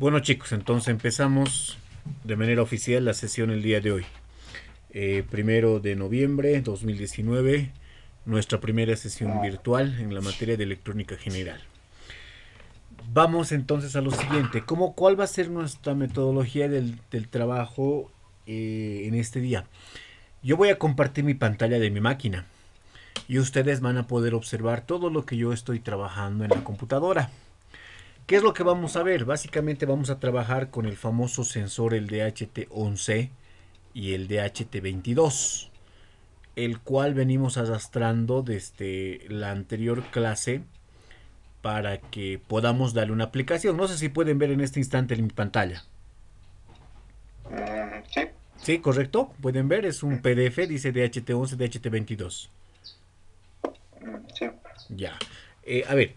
Bueno chicos, entonces empezamos de manera oficial la sesión el día de hoy. Eh, primero de noviembre de 2019, nuestra primera sesión virtual en la materia de electrónica general. Vamos entonces a lo siguiente, ¿Cómo, ¿cuál va a ser nuestra metodología del, trabajo eh, en este día? Yo voy a compartir mi pantalla de mi máquina y ustedes van a poder observar todo lo que yo estoy trabajando en la computadora. ¿Qué es lo que vamos a ver? Básicamente vamos a trabajar con el famoso sensor, el DHT11 y el DHT22, el cual venimos arrastrando desde la anterior clase para que podamos darle una aplicación. No sé si pueden ver en este instante en mi pantalla. Mm, sí. Sí, correcto. Pueden ver, es un PDF, dice DHT11, DHT22. Mm, sí. Ya. Eh, a ver,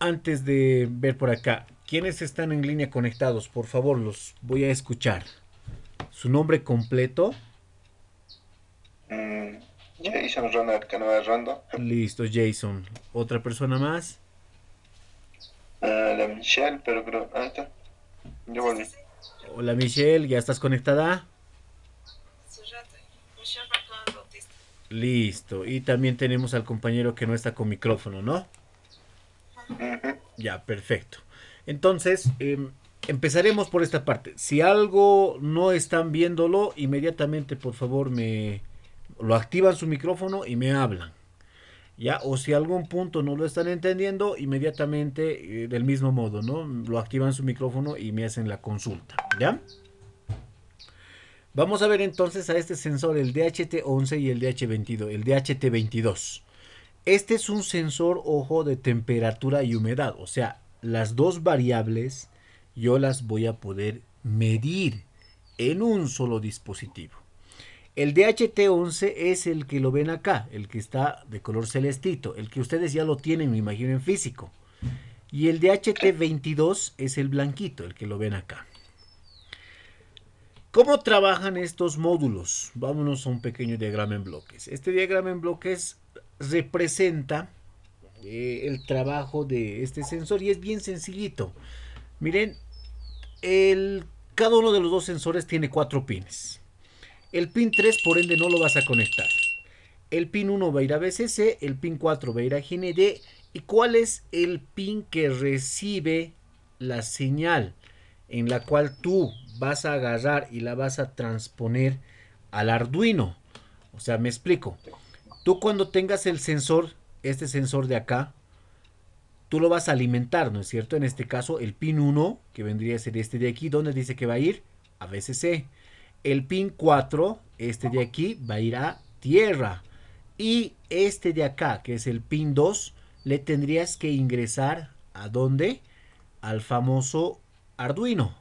antes de ver por acá, ¿quiénes están en línea conectados? Por favor, los voy a escuchar. ¿Su nombre completo? Mm, Jason Ronald es Rondo. Listo, Jason. ¿Otra persona más? Eh, la Michelle, pero creo... Ah, está. Yo volví. Hola Michelle, ¿ya estás conectada? Listo, y también tenemos al compañero que no está con micrófono, ¿no? Ya, perfecto. Entonces, em, empezaremos por esta parte. Si algo no están viéndolo, inmediatamente por favor me lo activan su micrófono y me hablan. Ya, o si algún punto no lo están entendiendo, inmediatamente eh, del mismo modo, ¿no? Lo activan su micrófono y me hacen la consulta, ¿ya? Vamos a ver entonces a este sensor, el DHT11 y el DH22, el DHT22. Este es un sensor, ojo, de temperatura y humedad. O sea, las dos variables yo las voy a poder medir en un solo dispositivo. El DHT11 es el que lo ven acá, el que está de color celestito, el que ustedes ya lo tienen, me imagino, en físico. Y el DHT22 es el blanquito, el que lo ven acá. ¿Cómo trabajan estos módulos? Vámonos a un pequeño diagrama en bloques. Este diagrama en bloques representa eh, el trabajo de este sensor y es bien sencillito. Miren, el, cada uno de los dos sensores tiene cuatro pines. El pin 3 por ende no lo vas a conectar. El pin 1 va a ir a BCC, el pin 4 va a ir a GND. ¿Y cuál es el pin que recibe la señal en la cual tú vas a agarrar y la vas a transponer al Arduino? O sea, me explico. Tú cuando tengas el sensor, este sensor de acá, tú lo vas a alimentar, ¿no es cierto? En este caso, el pin 1, que vendría a ser este de aquí, ¿dónde dice que va a ir? A VCC. El pin 4, este de aquí, va a ir a tierra. Y este de acá, que es el pin 2, le tendrías que ingresar a dónde? Al famoso Arduino,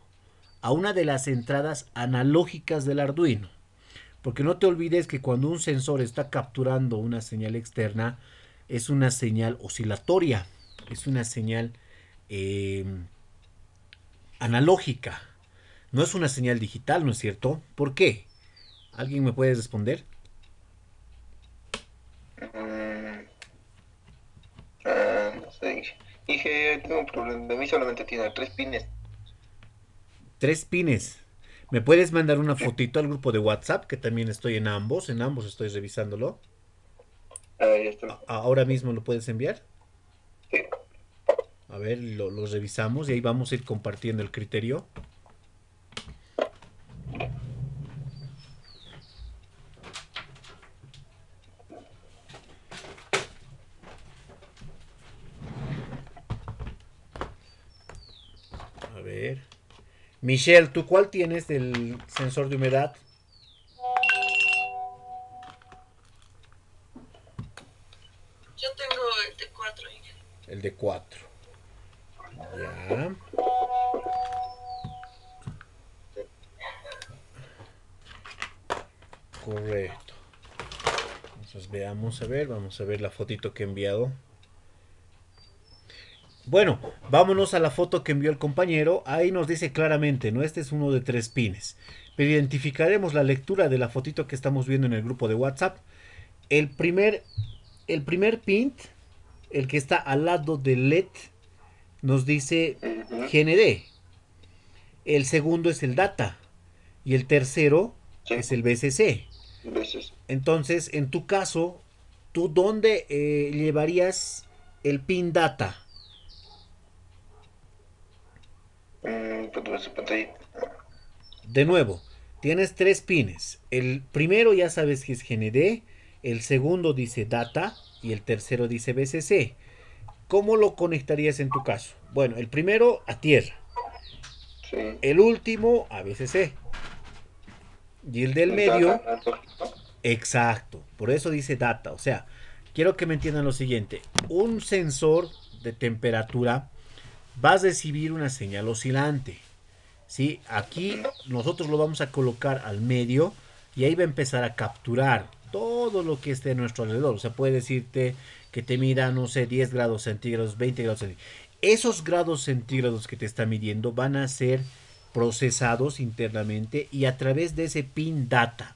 a una de las entradas analógicas del Arduino. Porque no te olvides que cuando un sensor está capturando una señal externa, es una señal oscilatoria, es una señal eh, analógica, no es una señal digital, ¿no es cierto? ¿Por qué? ¿Alguien me puede responder? Ah, no sé. Dije, tengo un problema. De mí solamente tiene tres pines. Tres pines. ¿Me puedes mandar una fotito al grupo de WhatsApp? Que también estoy en ambos, en ambos estoy revisándolo. Ahí está. Ahora mismo lo puedes enviar. Sí. A ver, lo, lo revisamos y ahí vamos a ir compartiendo el criterio. Michelle, ¿tú cuál tienes del sensor de humedad? Yo tengo el de 4. El de 4. Ya. Correcto. Entonces veamos, a ver, vamos a ver la fotito que he enviado. Bueno, vámonos a la foto que envió el compañero. Ahí nos dice claramente, ¿no? Este es uno de tres pines. Pero identificaremos la lectura de la fotito que estamos viendo en el grupo de WhatsApp. El primer, el primer pin, el que está al lado del LED, nos dice GND. El segundo es el data. Y el tercero es el BCC. Entonces, en tu caso, ¿tú dónde eh, llevarías el pin data? De nuevo, tienes tres pines. El primero ya sabes que es GND, el segundo dice data y el tercero dice BCC. ¿Cómo lo conectarías en tu caso? Bueno, el primero a tierra. El último a BCC. Y el del medio. Exacto. Por eso dice data. O sea, quiero que me entiendan lo siguiente. Un sensor de temperatura vas a recibir una señal oscilante. ¿sí? Aquí nosotros lo vamos a colocar al medio y ahí va a empezar a capturar todo lo que esté a nuestro alrededor. O sea, puede decirte que te mida, no sé, 10 grados centígrados, 20 grados centígrados. Esos grados centígrados que te está midiendo van a ser procesados internamente y a través de ese pin data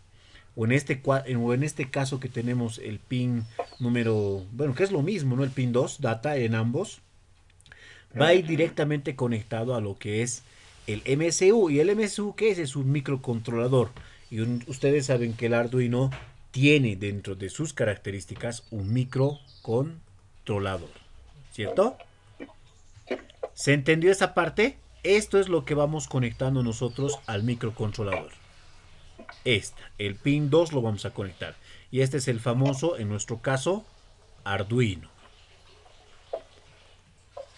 o en este, o en este caso que tenemos el pin número, bueno, que es lo mismo, ¿no? El pin 2 data en ambos va a ir directamente conectado a lo que es el MSU. ¿Y el MSU qué es? Es un microcontrolador. Y ustedes saben que el Arduino tiene dentro de sus características un microcontrolador. ¿Cierto? ¿Se entendió esa parte? Esto es lo que vamos conectando nosotros al microcontrolador. Esta, el pin 2 lo vamos a conectar. Y este es el famoso, en nuestro caso, Arduino.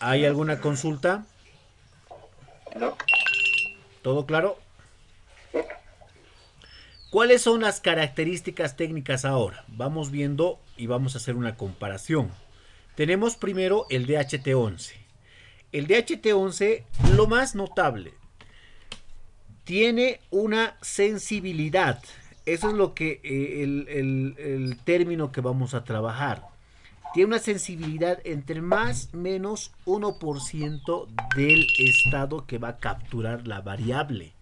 ¿Hay alguna consulta? No. ¿Todo claro? ¿Cuáles son las características técnicas ahora? Vamos viendo y vamos a hacer una comparación. Tenemos primero el DHT11. El DHT11, lo más notable, tiene una sensibilidad. Eso es lo que eh, el término que vamos a trabajar tiene una sensibilidad entre más menos 1% del estado que va a capturar la variable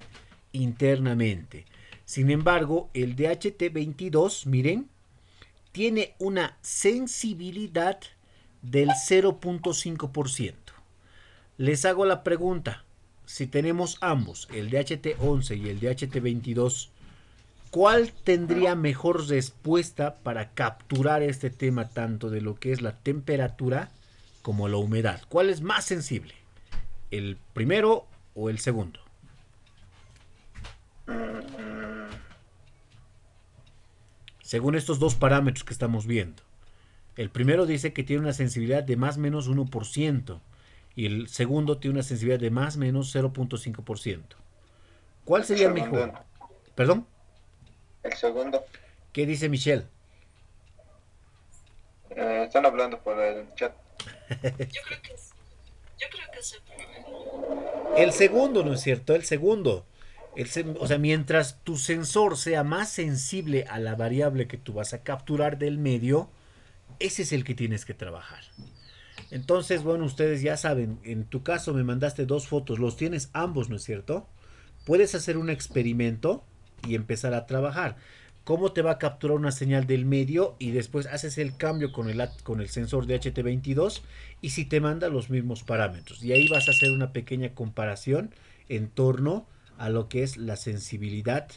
internamente. Sin embargo, el DHT22, miren, tiene una sensibilidad del 0.5%. Les hago la pregunta, si tenemos ambos, el DHT11 y el DHT22, ¿Cuál tendría mejor respuesta para capturar este tema tanto de lo que es la temperatura como la humedad? ¿Cuál es más sensible? ¿El primero o el segundo? Según estos dos parámetros que estamos viendo. El primero dice que tiene una sensibilidad de más o menos 1% y el segundo tiene una sensibilidad de más o menos 0.5%. ¿Cuál sería mejor? ¿Perdón? El segundo. ¿Qué dice Michelle? Eh, están hablando por el chat. yo creo que es, el El segundo, ¿no es cierto? El segundo. El, o sea, mientras tu sensor sea más sensible a la variable que tú vas a capturar del medio, ese es el que tienes que trabajar. Entonces, bueno, ustedes ya saben, en tu caso me mandaste dos fotos, los tienes ambos, ¿no es cierto? Puedes hacer un experimento y empezar a trabajar. ¿Cómo te va a capturar una señal del medio y después haces el cambio con el, con el sensor de HT22 y si te manda los mismos parámetros? Y ahí vas a hacer una pequeña comparación en torno a lo que es la sensibilidad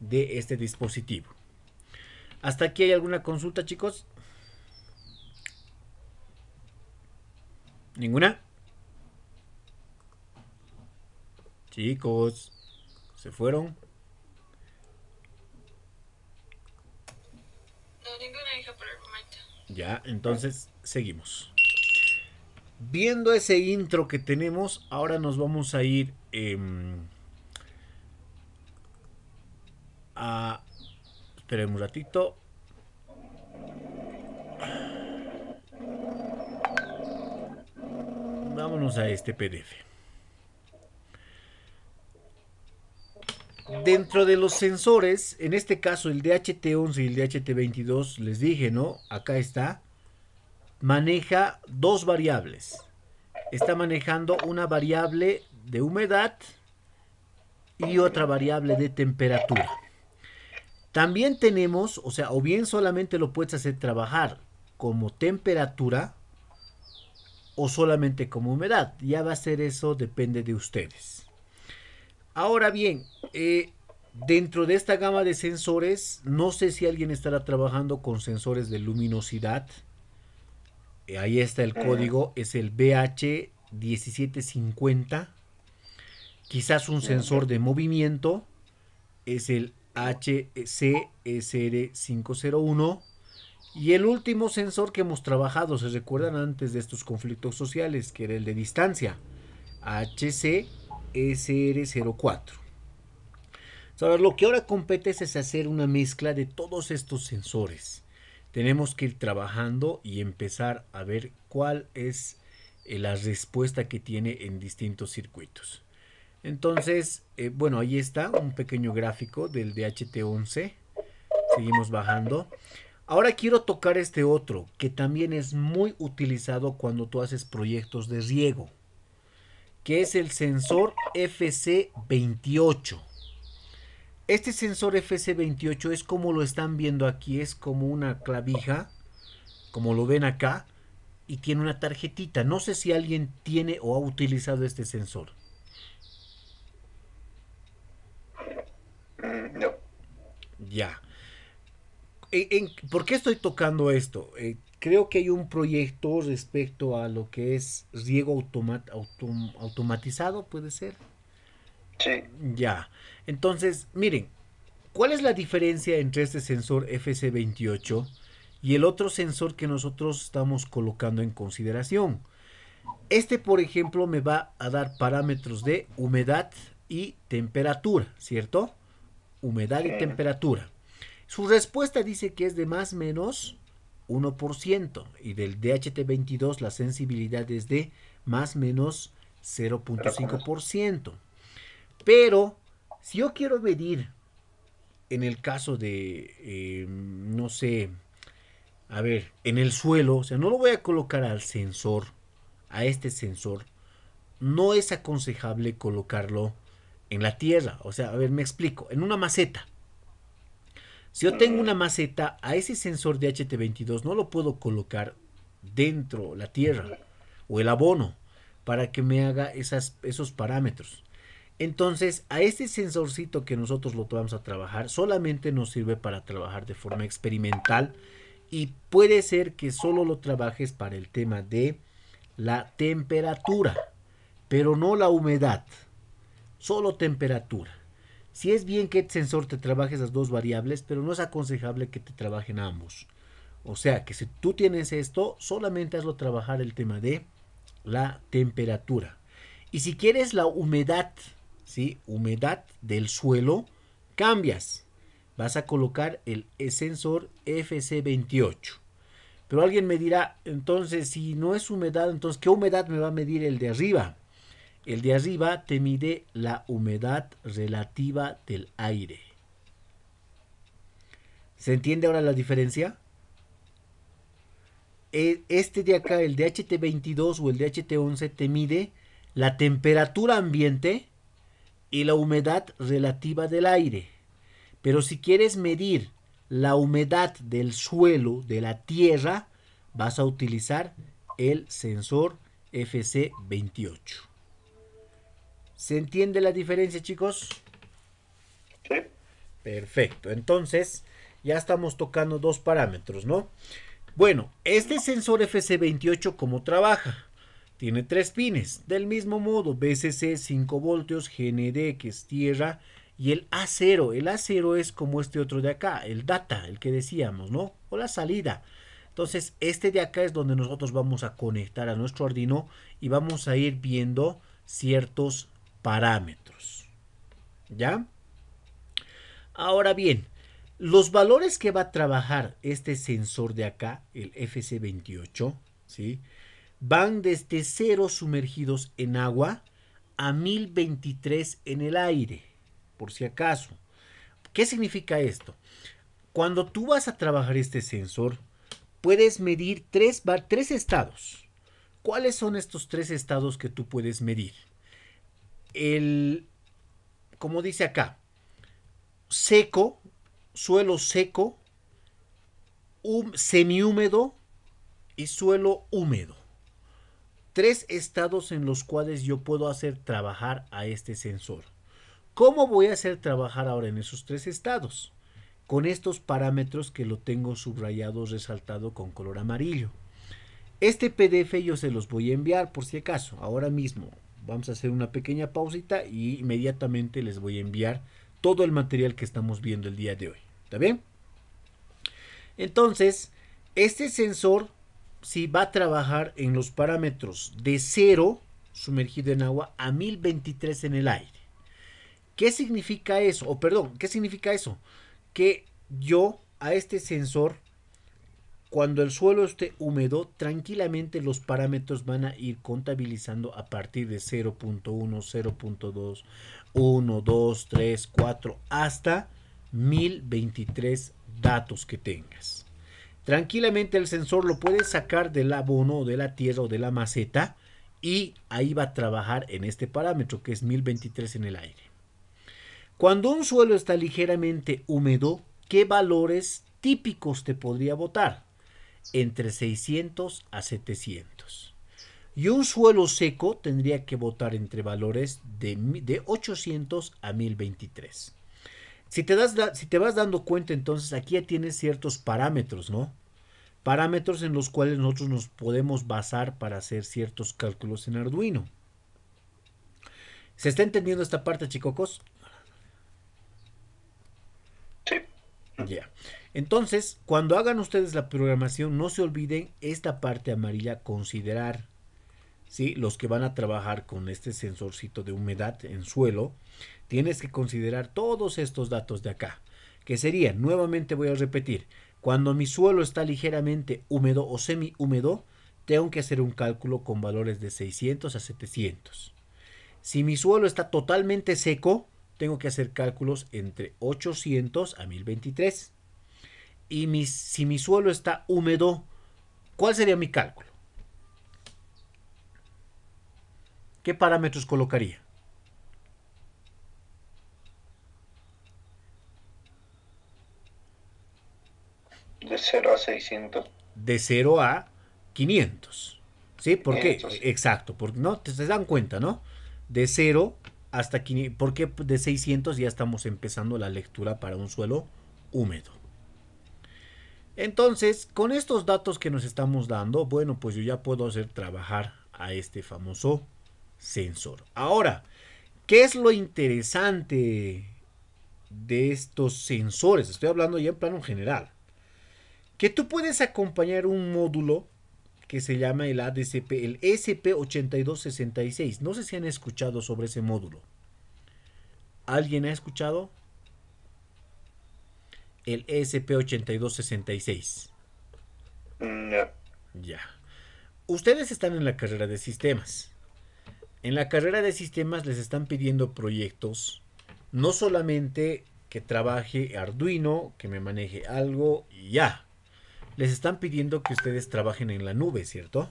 de este dispositivo. ¿Hasta aquí hay alguna consulta, chicos? ¿Ninguna? Chicos, se fueron. Ya, entonces seguimos. Viendo ese intro que tenemos, ahora nos vamos a ir em, a... Esperen un ratito. Vámonos a este PDF. dentro de los sensores, en este caso el DHT11 y el DHT22, les dije, ¿no? Acá está, maneja dos variables. Está manejando una variable de humedad y otra variable de temperatura. También tenemos, o sea, o bien solamente lo puedes hacer trabajar como temperatura o solamente como humedad. Ya va a ser eso, depende de ustedes. Ahora bien, eh, dentro de esta gama de sensores, no sé si alguien estará trabajando con sensores de luminosidad. Eh, ahí está el eh. código, es el BH1750. Quizás un sensor de movimiento, es el HCSR501. Y el último sensor que hemos trabajado, se recuerdan antes de estos conflictos sociales, que era el de distancia, HC SR04. lo que ahora compete es hacer una mezcla de todos estos sensores. Tenemos que ir trabajando y empezar a ver cuál es eh, la respuesta que tiene en distintos circuitos. Entonces, eh, bueno, ahí está un pequeño gráfico del DHT11. Seguimos bajando. Ahora quiero tocar este otro que también es muy utilizado cuando tú haces proyectos de riego que es el sensor FC28. Este sensor FC28 es como lo están viendo aquí, es como una clavija, como lo ven acá, y tiene una tarjetita. No sé si alguien tiene o ha utilizado este sensor. Mm, no. Ya. E, por qué estoy tocando esto? Eh, creo que hay un proyecto respecto a lo que es riego automatizado, puede ser. Sí. Ya. Entonces, miren, ¿cuál es la diferencia entre este sensor FC28 y el otro sensor que nosotros estamos colocando en consideración? Este, por ejemplo, me va a dar parámetros de humedad y temperatura, ¿cierto? Humedad y temperatura. Su respuesta dice que es de más menos 1% y del DHT22 la sensibilidad es de más menos 0.5%. Pero si yo quiero medir en el caso de, em, no sé, a ver, en el suelo, o sea, no lo voy a colocar al sensor, a este sensor, no es aconsejable colocarlo en la tierra. O sea, a ver, me explico, en una maceta. Si yo tengo una maceta, a ese sensor de HT22 no lo puedo colocar dentro la tierra o el abono para que me haga esos parámetros. Entonces, a este sensorcito que nosotros lo vamos a trabajar, solamente nos sirve para trabajar de forma experimental y puede ser que solo lo trabajes para el tema de la temperatura, pero no la humedad, solo temperatura. Si es bien que el sensor te trabaje esas dos variables, pero no es aconsejable que te trabajen ambos. O sea, que si tú tienes esto, solamente hazlo trabajar el tema de la temperatura. Y si quieres la humedad, ¿sí? Humedad del suelo, cambias. Vas a colocar el sensor FC28. Pero alguien me dirá, entonces, si no es humedad, entonces, ¿qué humedad me va a medir el de arriba? El de arriba te mide la humedad relativa del aire. ¿Se entiende ahora la diferencia? E, este de acá, el DHT22 o el DHT11, te mide la temperatura ambiente y la humedad relativa del aire. Pero si quieres medir la humedad del suelo, de la tierra, vas a utilizar el sensor FC28. ¿Se entiende la diferencia, chicos? Sí. Perfecto. Entonces, ya estamos tocando dos parámetros, ¿no? Bueno, este sensor FC28, ¿cómo trabaja? Tiene tres pines, del mismo modo, BCC 5 voltios, GND que es tierra y el A0. El A0 es como este otro de acá, el data, el que decíamos, ¿no? O la salida. Entonces, este de acá es donde nosotros vamos a conectar a nuestro Arduino y vamos a ir viendo ciertos parámetros. ¿Ya? Ahora bien, los valores que va a trabajar este sensor de acá, el FC28, ¿sí? van desde 0 sumergidos en agua a 1023 en el aire, por si acaso. ¿Qué significa esto? Cuando tú vas a trabajar este sensor, puedes medir tres, tres estados. ¿Cuáles son estos tres estados que tú puedes medir? el, como dice acá, seco, suelo seco, semi semihúmedo y suelo húmedo. Tres estados en los cuales yo puedo hacer trabajar a este sensor. ¿Cómo voy a hacer trabajar ahora en esos tres estados? Con estos parámetros que lo tengo subrayado, resaltado con color amarillo. Este PDF yo se los voy a enviar por si acaso, ahora mismo. Vamos a hacer una pequeña pausita y inmediatamente les voy a enviar todo el material que estamos viendo el día de hoy. ¿Está bien? Entonces, este sensor si sí, va a trabajar en los parámetros de cero sumergido en agua a 1023 en el aire. ¿Qué significa eso? O perdón, ¿qué significa eso? Que yo a este sensor cuando el suelo esté húmedo, tranquilamente los parámetros van a ir contabilizando a partir de 0.1, 0.2, 1, 2, 3, 4, hasta 1023 datos que tengas. Tranquilamente el sensor lo puedes sacar del abono, de la tierra o de la maceta y ahí va a trabajar en este parámetro que es 1023 en el aire. Cuando un suelo está ligeramente húmedo, ¿qué valores típicos te podría botar? entre 600 a 700. Y un suelo seco tendría que votar entre valores de, 800 a 1023. Si te, das, si te vas dando cuenta, entonces aquí ya tienes ciertos parámetros, ¿no? Parámetros en los cuales nosotros nos podemos basar para hacer ciertos cálculos en Arduino. ¿Se está entendiendo esta parte, chicos? Ya. Entonces, cuando hagan ustedes la programación, no se olviden esta parte amarilla considerar, ¿sí? Los que van a trabajar con este sensorcito de humedad en suelo, tienes que considerar todos estos datos de acá, que sería, nuevamente voy a repetir, cuando mi suelo está ligeramente húmedo o semi húmedo, tengo que hacer un cálculo con valores de 600 a 700. Si mi suelo está totalmente seco, tengo que hacer cálculos entre 800 a 1023. Y si mi suelo está húmedo, ¿cuál sería mi cálculo? ¿Qué parámetros colocaría? De 0 a 600. De 0 a 500. ¿Sí? ¿Por qué? Exacto. Porque, ¿no? Te, te dan cuenta, ¿no? De 0 hasta aquí, porque de 600 ya estamos empezando la lectura para un suelo húmedo. Entonces, con estos datos que nos estamos dando, bueno, pues yo ya puedo hacer trabajar a este famoso sensor. Ahora, ¿qué es lo interesante de estos sensores? Estoy hablando ya en plano general. Que tú puedes acompañar un módulo que se llama el ADCP, el e SP8266. No sé si han escuchado sobre ese módulo. ¿Alguien ha escuchado? El e SP8266. Ya. Ustedes están en la carrera de sistemas. En la carrera de sistemas les están pidiendo proyectos, no solamente que trabaje Arduino, que me maneje algo ya les están pidiendo que ustedes trabajen en la nube, ¿cierto?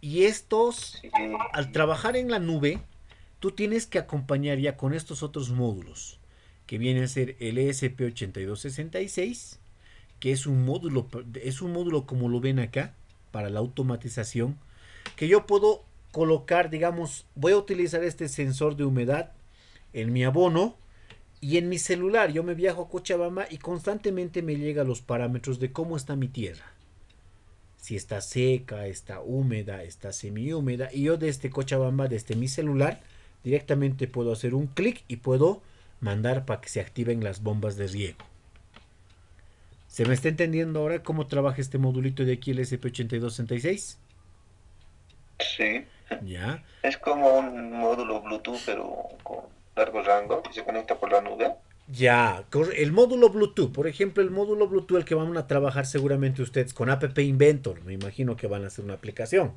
Y estos, al trabajar en la nube, tú tienes que acompañar ya con estos otros módulos, que viene a ser el e ESP8266, que es un módulo, es un módulo como lo ven acá, para la automatización, que yo puedo colocar, digamos, voy a utilizar este sensor de humedad en mi abono, y en mi celular yo me viajo a Cochabamba y constantemente me llega los parámetros de cómo está mi tierra. Si está seca, está húmeda, está semi-húmeda. Y yo desde este Cochabamba, desde este mi celular, directamente puedo hacer un clic y puedo mandar para que se activen las bombas de riego. ¿Se me está entendiendo ahora cómo trabaja este modulito de aquí, el SP8266? Sí. Ya. Es como un módulo Bluetooth, pero con largo rango y se conecta por la nube. Ya, el módulo Bluetooth, por ejemplo, el módulo Bluetooth, el que van a trabajar seguramente ustedes con App Inventor, me imagino que van a hacer una aplicación.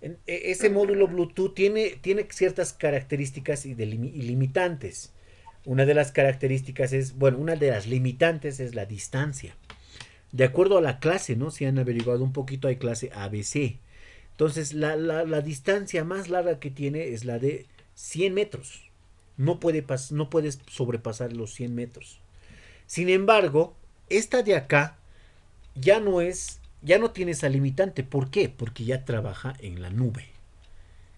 E, ese módulo Bluetooth tiene, tiene ciertas características y, limitantes. Una de las características es, bueno, una de las limitantes es la distancia. De acuerdo a la clase, ¿no? Si han averiguado un poquito, hay clase ABC. Entonces, la, la distancia más larga que tiene es la de 100 metros. No, puede no puedes sobrepasar los 100 metros. Sin embargo, esta de acá ya no es, ya no tiene esa limitante. ¿Por qué? Porque ya trabaja en la nube.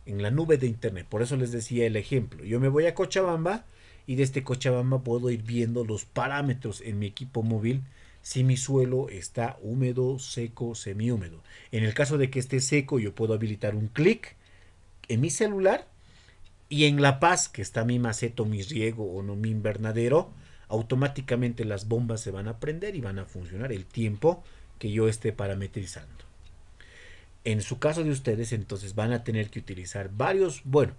En la nube de internet. Por eso les decía el ejemplo. Yo me voy a Cochabamba y desde este Cochabamba puedo ir viendo los parámetros en mi equipo móvil si mi suelo está húmedo, seco, semi-húmedo. En el caso de que esté seco, yo puedo habilitar un clic en mi celular y en La Paz, que está mi maceto, mi riego o no mi invernadero, automáticamente las bombas se van a prender y van a funcionar el tiempo que yo esté parametrizando. En su caso de ustedes, entonces van a tener que utilizar varios, bueno,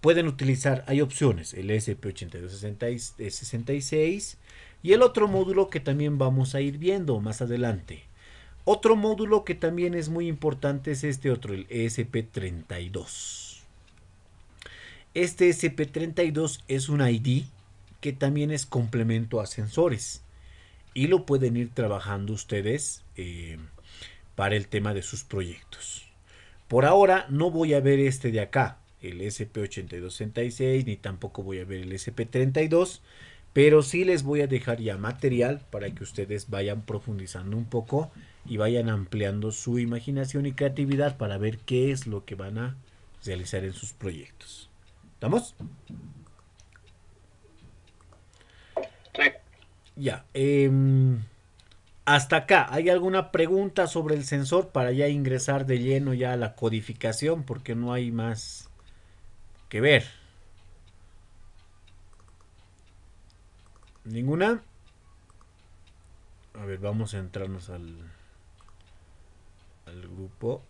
pueden utilizar, hay opciones, el SP8266 y el otro módulo que también vamos a ir viendo más adelante. Otro módulo que también es muy importante es este otro, el ESP32. Este SP32 es un ID que también es complemento a sensores y lo pueden ir trabajando ustedes eh, para el tema de sus proyectos. Por ahora no voy a ver este de acá, el SP8266, ni tampoco voy a ver el SP32, pero sí les voy a dejar ya material para que ustedes vayan profundizando un poco y vayan ampliando su imaginación y creatividad para ver qué es lo que van a realizar en sus proyectos. ¿Estamos? Ya. Em, hasta acá, ¿hay alguna pregunta sobre el sensor para ya ingresar de lleno ya a la codificación? Porque no hay más que ver. ¿Ninguna? A ver, vamos a entrarnos al, al grupo.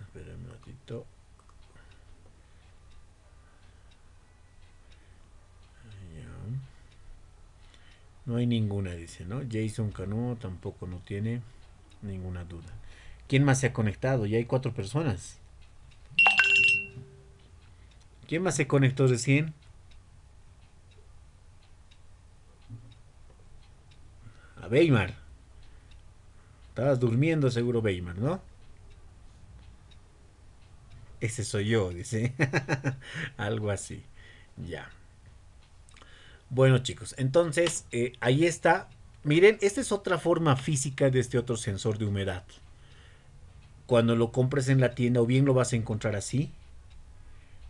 Espera un ratito. No hay ninguna, dice, ¿no? Jason Cano tampoco no tiene ninguna duda. ¿Quién más se ha conectado? Ya hay cuatro personas. ¿Quién más se conectó recién? A Weimar. Estabas durmiendo seguro, Weimar, ¿no? Ese soy yo, dice. Algo así. Ya. Bueno chicos, entonces eh, ahí está. Miren, esta es otra forma física de este otro sensor de humedad. Cuando lo compres en la tienda o bien lo vas a encontrar así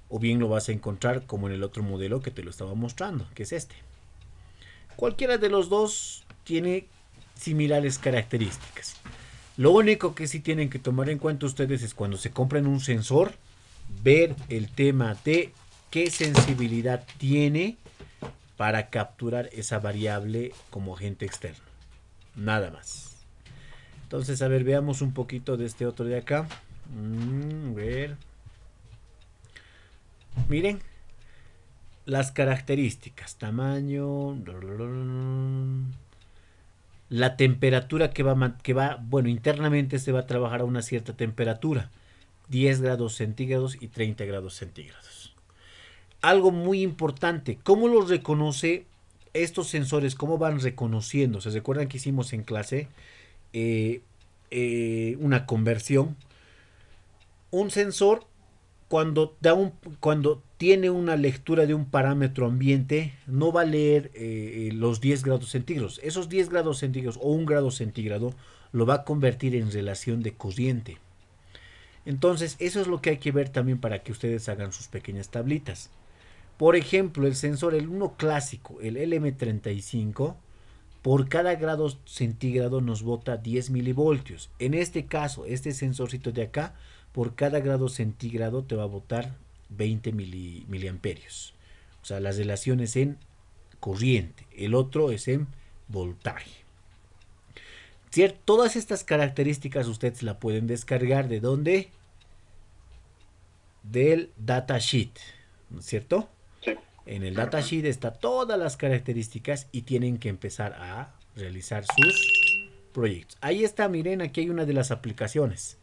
o bien lo vas a encontrar como en el otro modelo que te lo estaba mostrando, que es este. Cualquiera de los dos tiene similares características. Lo único que sí tienen que tomar en cuenta ustedes es cuando se compran un sensor, ver el tema de qué sensibilidad tiene para capturar esa variable como agente externo. Nada más. Entonces, a ver, veamos un poquito de este otro de acá. Mm, a ver. Miren, las características, tamaño, la temperatura que va, que va, bueno, internamente se va a trabajar a una cierta temperatura, 10 grados centígrados y 30 grados centígrados algo muy importante, ¿cómo los reconoce estos sensores? ¿Cómo van reconociendo? ¿Se recuerdan que hicimos en clase eh, eh, una conversión? Un sensor cuando, da un, cuando tiene una lectura de un parámetro ambiente, no va a leer eh, los 10 grados centígrados. Esos 10 grados centígrados o un grado centígrado lo va a convertir en relación de corriente. Entonces, eso es lo que hay que ver también para que ustedes hagan sus pequeñas tablitas. Por ejemplo, el sensor, el uno clásico, el LM35, por cada grado centígrado nos bota 10 milivoltios. En este caso, este sensorcito de acá, por cada grado centígrado te va a botar 20 miliamperios. O sea, las relaciones en corriente. El otro es en voltaje. ¿Cierto? Todas estas características ustedes la pueden descargar. ¿De dónde? Del datasheet. ¿No es cierto? En el datasheet está todas las características y tienen que empezar a realizar sus proyectos. Ahí está, miren, aquí hay una de las aplicaciones.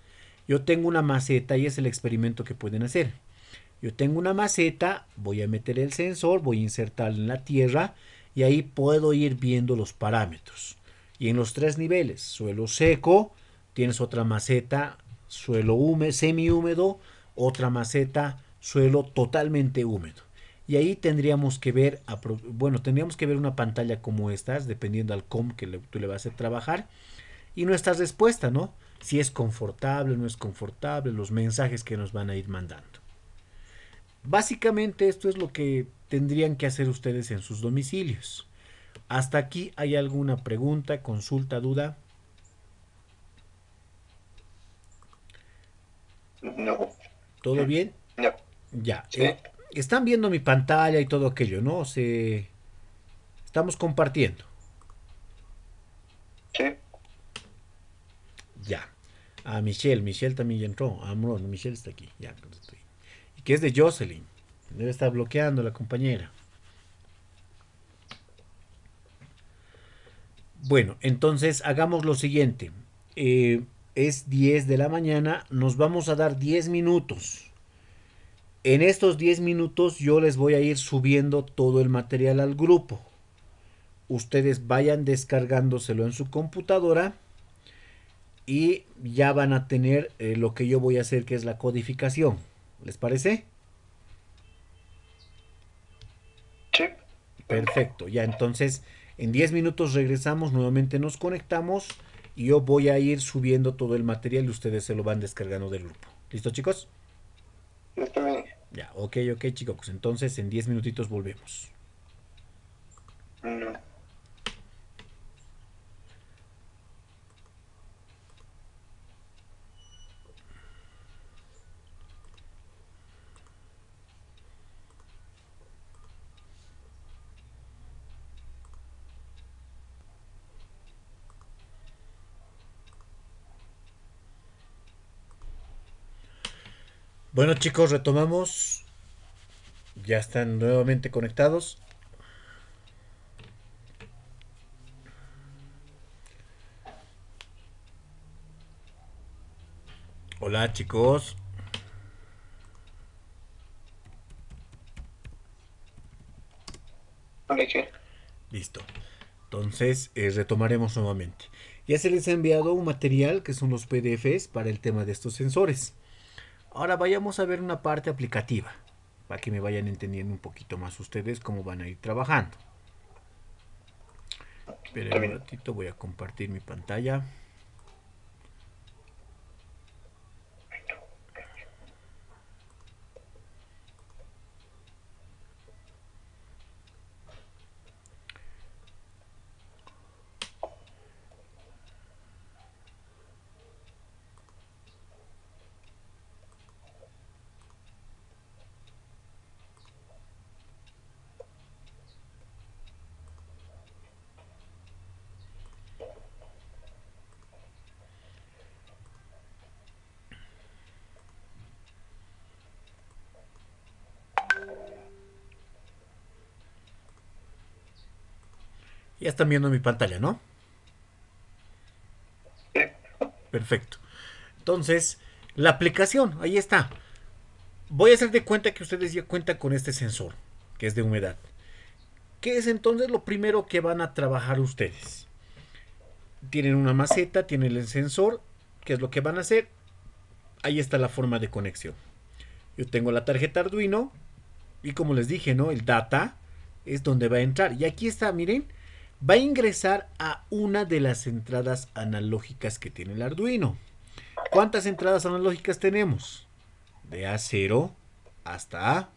Yo tengo una maceta y es el experimento que pueden hacer. Yo tengo una maceta, voy a meter el sensor, voy a insertarlo en la tierra y ahí puedo ir viendo los parámetros. Y en los tres niveles, suelo seco, tienes otra maceta, suelo húmedo, semi húmedo, otra maceta, suelo totalmente húmedo. Y ahí tendríamos que ver, bueno, tendríamos que ver una pantalla como estas, dependiendo al com que tú le vas a trabajar. Y nuestra respuesta, ¿no? Si es confortable, no es confortable, los mensajes que nos van a ir mandando. Básicamente esto es lo que tendrían que hacer ustedes en sus domicilios. Hasta aquí hay alguna pregunta, consulta, duda. No. ¿Todo bien? No. Ya. Sí. Eh, están viendo mi pantalla y todo aquello, ¿no? Se, estamos compartiendo. Sí. Ya. A Michelle, Michelle también ya entró. Ah, Michelle está aquí. Ya, Y que es de Jocelyn. Debe estar bloqueando la compañera. Bueno, entonces hagamos lo siguiente. Eh, es 10 de la mañana. Nos vamos a dar 10 minutos en estos 10 minutos yo les voy a ir subiendo todo el material al grupo. Ustedes vayan descargándoselo en su computadora y ya van a tener eh, lo que yo voy a hacer que es la codificación. ¿Les parece? Sí. Perfecto, ya entonces en 10 minutos regresamos, nuevamente nos conectamos y yo voy a ir subiendo todo el material y ustedes se lo van descargando del grupo. ¿Listo chicos? Ya, ok, ok, chicos. Pues entonces en 10 minutitos volvemos. No. Bueno chicos, retomamos. Ya están nuevamente conectados. Hola chicos. Listo. Entonces eh, retomaremos nuevamente. Ya se les ha enviado un material que son los PDFs para el tema de estos sensores. Ahora vayamos a ver una parte aplicativa, para que me vayan entendiendo un poquito más ustedes cómo van a ir trabajando. Esperen un ratito, voy a compartir mi pantalla. Ya están viendo mi pantalla, ¿no? Perfecto. Entonces, la aplicación, ahí está. Voy a hacer de cuenta que ustedes ya cuentan con este sensor, que es de humedad. ¿Qué es entonces lo primero que van a trabajar ustedes? Tienen una maceta, tienen el sensor, ¿qué es lo que van a hacer? Ahí está la forma de conexión. Yo tengo la tarjeta Arduino y como les dije, ¿no? El data es donde va a entrar. Y aquí está, miren, va a ingresar a una de las entradas analógicas que tiene el Arduino. ¿Cuántas entradas analógicas tenemos? De A0 hasta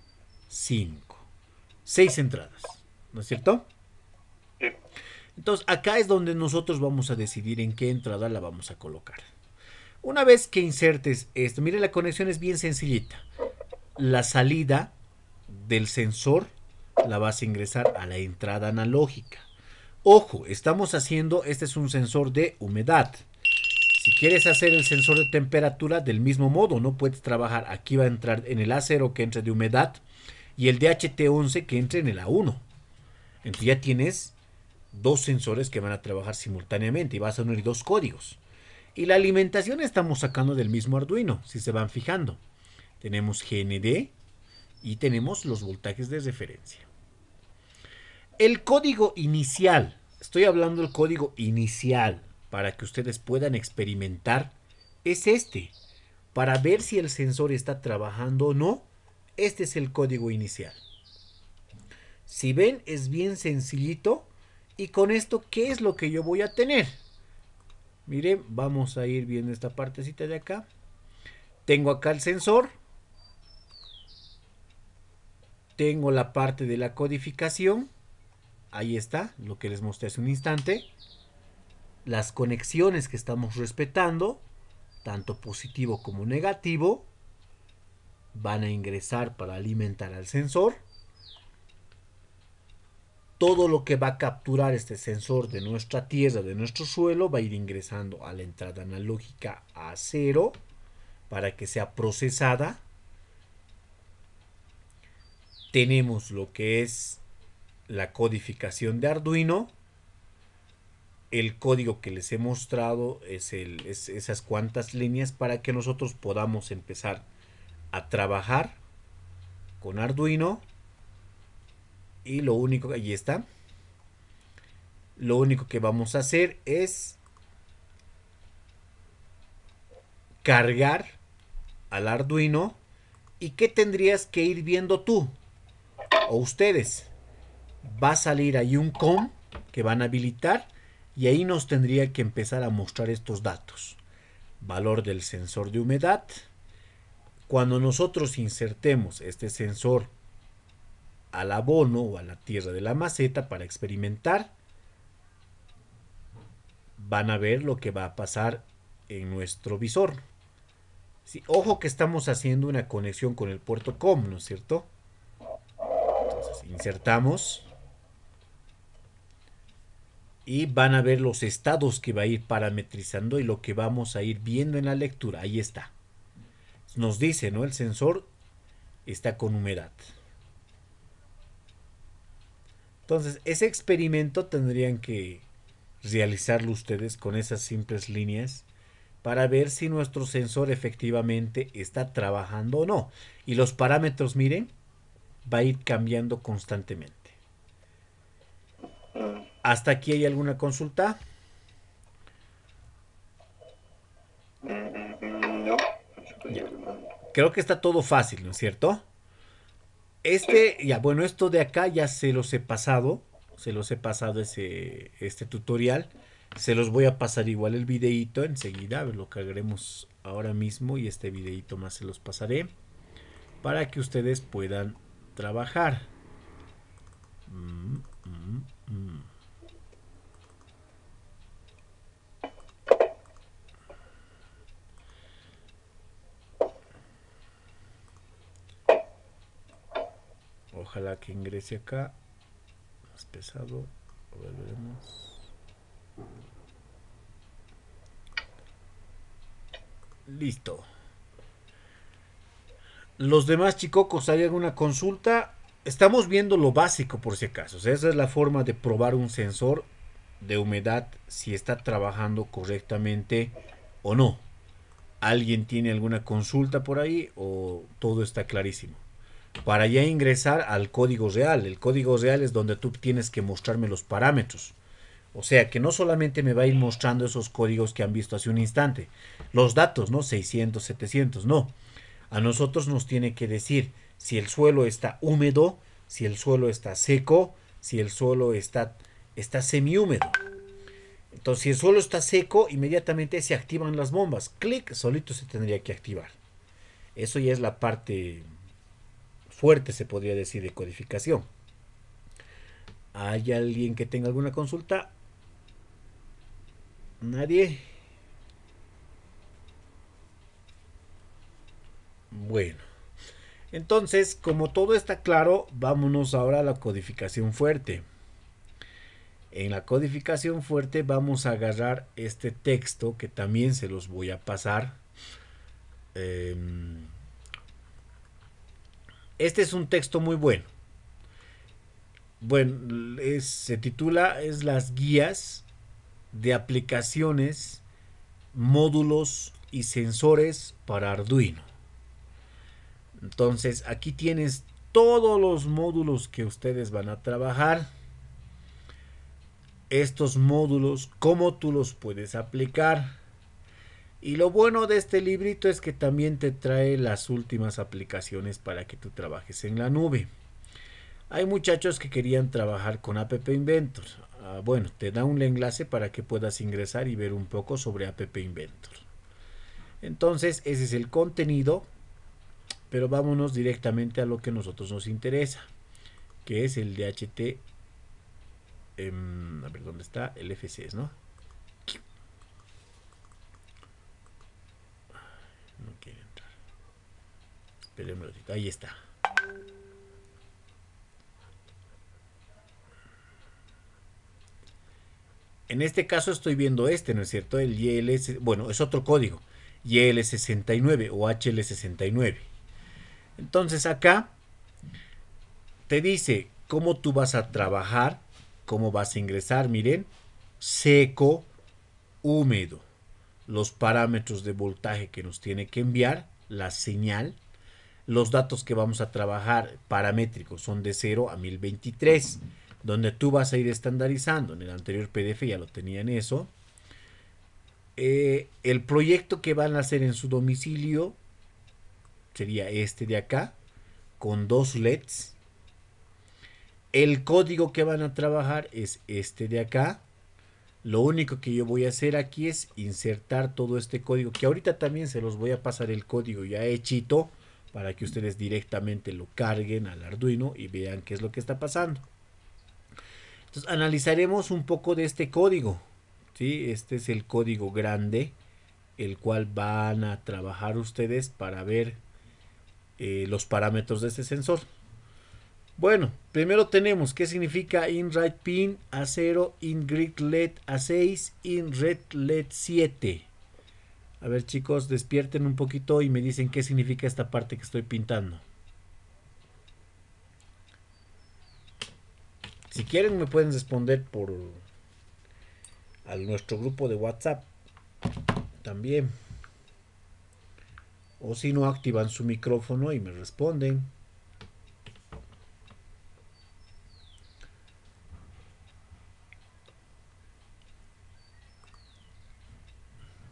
A5. Seis entradas, ¿no es cierto? Entonces, acá es donde nosotros vamos a decidir en qué entrada la vamos a colocar. Una vez que insertes esto, mire, la conexión es bien sencillita. La salida del sensor la vas a ingresar a la entrada analógica. Ojo, estamos haciendo, este es un sensor de humedad. Si quieres hacer el sensor de temperatura del mismo modo, no puedes trabajar. Aquí va a entrar en el A0 que entra de humedad y el DHT11 que entra en el A1. Entonces ya tienes dos sensores que van a trabajar simultáneamente y vas a unir dos códigos. Y la alimentación estamos sacando del mismo Arduino, si se van fijando. Tenemos GND y tenemos los voltajes de referencia. El código inicial, estoy hablando del código inicial para que ustedes puedan experimentar, es este. Para ver si el sensor está trabajando o no, este es el código inicial. Si ven, es bien sencillito. Y con esto, ¿qué es lo que yo voy a tener? Miren, vamos a ir viendo esta partecita de acá. Tengo acá el sensor. Tengo la parte de la codificación ahí está, lo que les mostré hace un instante, las conexiones que estamos respetando, tanto positivo como negativo, van a ingresar para alimentar al sensor. Todo lo que va a capturar este sensor de nuestra tierra, de nuestro suelo, va a ir ingresando a la entrada analógica a cero para que sea procesada. Tenemos lo que es la codificación de Arduino. El código que les he mostrado es, esas cuantas líneas para que nosotros podamos empezar a trabajar con Arduino. Y lo único que allí está. Lo único que vamos a hacer es cargar al Arduino. ¿Y qué tendrías que ir viendo tú o ustedes? va a salir ahí un COM que van a habilitar y ahí nos tendría que empezar a mostrar estos datos. Valor del sensor de humedad. Cuando nosotros insertemos este sensor al abono o a la tierra de la maceta para experimentar, van a ver lo que va a pasar en nuestro visor. ojo que estamos haciendo una conexión con el puerto COM, ¿no es cierto? Entonces, insertamos y van a ver los estados que va a ir parametrizando y lo que vamos a ir viendo en la lectura. Ahí está. Nos dice, ¿no? El sensor está con humedad. Entonces, ese experimento tendrían que realizarlo ustedes con esas simples líneas para ver si nuestro sensor efectivamente está trabajando o no. Y los parámetros, miren, va a ir cambiando constantemente. ¿Hasta aquí hay alguna consulta? Creo que está todo fácil, ¿no es cierto? Este, ya, bueno, esto de acá ya se los he pasado. Se los he pasado ese, este tutorial. Se los voy a pasar igual el videito enseguida. A ver, lo cargaremos ahora mismo y este videito más se los pasaré. Para que ustedes puedan trabajar. Mm, mm, mm. Ojalá que ingrese acá. Más pesado. veremos. Listo. Los demás chicos, ¿hay alguna consulta? Estamos viendo lo básico por si acaso. esa es la forma de probar un sensor de humedad si está trabajando correctamente o no. ¿Alguien tiene alguna consulta por ahí o todo está clarísimo? para ya ingresar al código real. El código real es donde tú tienes que mostrarme los parámetros. O sea que no solamente me va a ir mostrando esos códigos que han visto hace un instante, los datos, ¿no? 600, 700, no. A nosotros nos tiene que decir si el suelo está húmedo, si el suelo está seco, si el suelo está, está semihúmedo. Entonces, si el suelo está seco, inmediatamente se activan las bombas. Clic, solito se tendría que activar. Eso ya es la parte fuerte, se podría decir, de codificación. ¿Hay alguien que tenga alguna consulta? ¿Nadie? Bueno, entonces, como todo está claro, vámonos ahora a la codificación fuerte. En la codificación fuerte vamos a agarrar este texto que también se los voy a pasar. Em, este es un texto muy bueno. Bueno, se titula es las guías de aplicaciones, módulos y sensores para Arduino. Entonces, aquí tienes todos los módulos que ustedes van a trabajar. Estos módulos, cómo tú los puedes aplicar y lo bueno de este librito es que también te trae las últimas aplicaciones para que tú trabajes en la nube. Hay muchachos que querían trabajar con App Inventor. Ah, bueno, te da un enlace para que puedas ingresar y ver un poco sobre App Inventor. Entonces, ese es el contenido, pero vámonos directamente a lo que a nosotros nos interesa, que es el DHT. Em, a ver, ¿dónde está? El FCS, ¿no? Ahí está. En este caso estoy viendo este, ¿no es cierto? El YL, bueno, es otro código. YL69 o HL69. Entonces acá te dice cómo tú vas a trabajar, cómo vas a ingresar, miren, seco, húmedo, los parámetros de voltaje que nos tiene que enviar, la señal, los datos que vamos a trabajar paramétricos son de 0 a 1023, donde tú vas a ir estandarizando. En el anterior PDF ya lo tenían eso. Eh, el proyecto que van a hacer en su domicilio sería este de acá, con dos LEDs. El código que van a trabajar es este de acá. Lo único que yo voy a hacer aquí es insertar todo este código, que ahorita también se los voy a pasar el código ya hechito para que ustedes directamente lo carguen al Arduino y vean qué es lo que está pasando. Entonces analizaremos un poco de este código. ¿sí? Este es el código grande, el cual van a trabajar ustedes para ver eh, los parámetros de este sensor. Bueno, primero tenemos qué significa in red pin a0, in LED a6, in red LED 7. A ver chicos, despierten un poquito y me dicen qué significa esta parte que estoy pintando. Si quieren me pueden responder por a nuestro grupo de WhatsApp también. O si no activan su micrófono y me responden.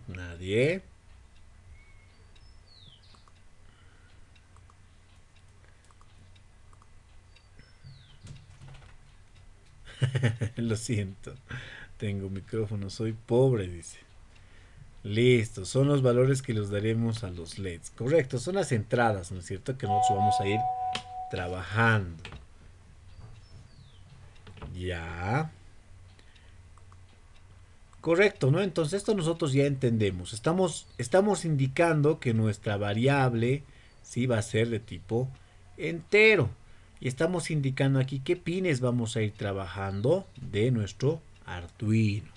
Nadie. Lo siento. Tengo micrófono, soy pobre, dice. Listo, son los valores que los daremos a los LEDs. Correcto, son las entradas, ¿no es cierto? Que nosotros vamos a ir trabajando. Ya. Correcto, ¿no? Entonces esto nosotros ya entendemos. Estamos, estamos indicando que nuestra variable ¿sí? va a ser de tipo entero. Y estamos indicando aquí qué pines vamos a ir trabajando de nuestro arduino.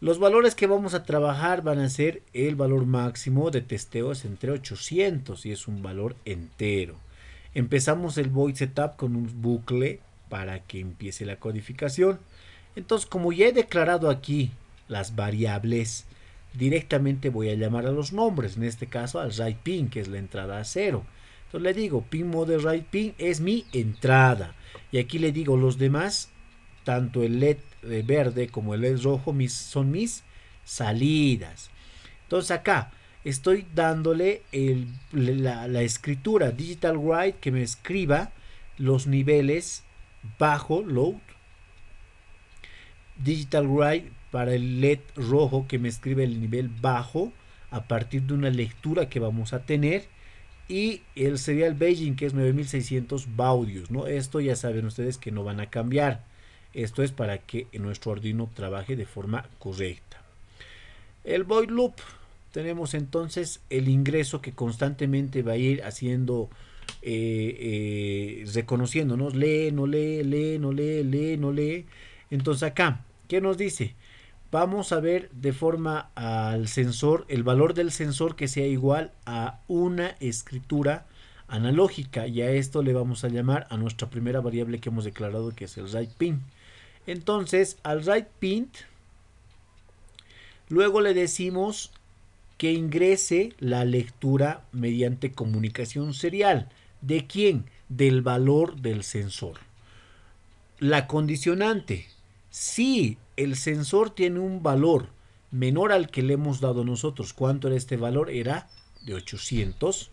Los valores que vamos a trabajar van a ser el valor máximo de testeo es entre 800 y es un valor entero. Empezamos el void setup con un bucle para que empiece la codificación. Entonces, como ya he declarado aquí las variables, directamente voy a llamar a los nombres, en este caso al right pin, que es la entrada a cero. Entonces le digo, pin mode right pin es mi entrada. Y aquí le digo los demás, tanto el LED eh, verde como el LED rojo son mis salidas. Entonces acá estoy dándole la, escritura digital write que me escriba los niveles bajo, low, Digital Write para el LED rojo que me escribe el nivel bajo a partir de una lectura que vamos a tener y el serial Beijing que es 9600 baudios, ¿no? Esto ya saben ustedes que no van a cambiar. Esto es para que nuestro Arduino trabaje de forma correcta. El void loop tenemos entonces el ingreso que constantemente va a ir haciendo eh, eh reconociéndonos lee no lee lee no lee lee no lee entonces acá ¿Qué nos dice? Vamos a ver de forma al sensor, el valor del sensor que sea igual a una escritura analógica y a esto le vamos a llamar a nuestra primera variable que hemos declarado que es el right pin. Entonces al right pin luego le decimos que ingrese la lectura mediante comunicación serial. ¿De quién? Del valor del sensor. La condicionante si el sensor tiene un valor menor al que le hemos dado nosotros, ¿cuánto era este valor? Era de 800.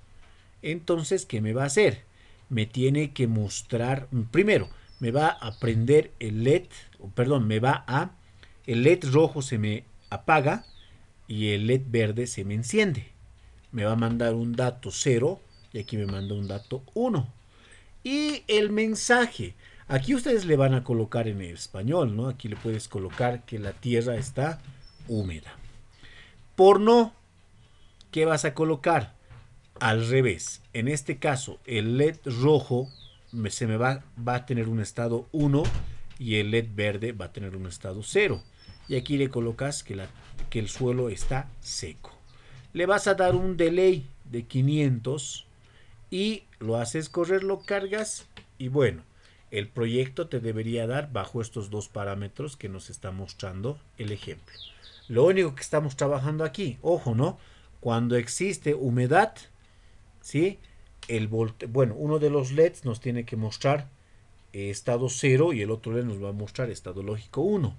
Entonces, ¿qué me va a hacer? Me tiene que mostrar, primero, me va a prender el LED, perdón, me va a, el LED rojo se me apaga y el LED verde se me enciende. Me va a mandar un dato 0 y aquí me manda un dato 1. Y el mensaje, Aquí ustedes le van a colocar en español, ¿no? Aquí le puedes colocar que la tierra está húmeda. Por no, ¿qué vas a colocar? Al revés. En este caso, el LED rojo se me va, va a tener un estado 1 y el LED verde va a tener un estado 0. Y aquí le colocas que, la, que el suelo está seco. Le vas a dar un delay de 500 y lo haces correr, lo cargas y bueno, el proyecto te debería dar bajo estos dos parámetros que nos está mostrando el ejemplo. Lo único que estamos trabajando aquí, ojo, ¿no? Cuando existe humedad, ¿sí? El bueno, uno de los LEDs nos tiene que mostrar eh, estado 0 y el otro LED nos va a mostrar estado lógico 1.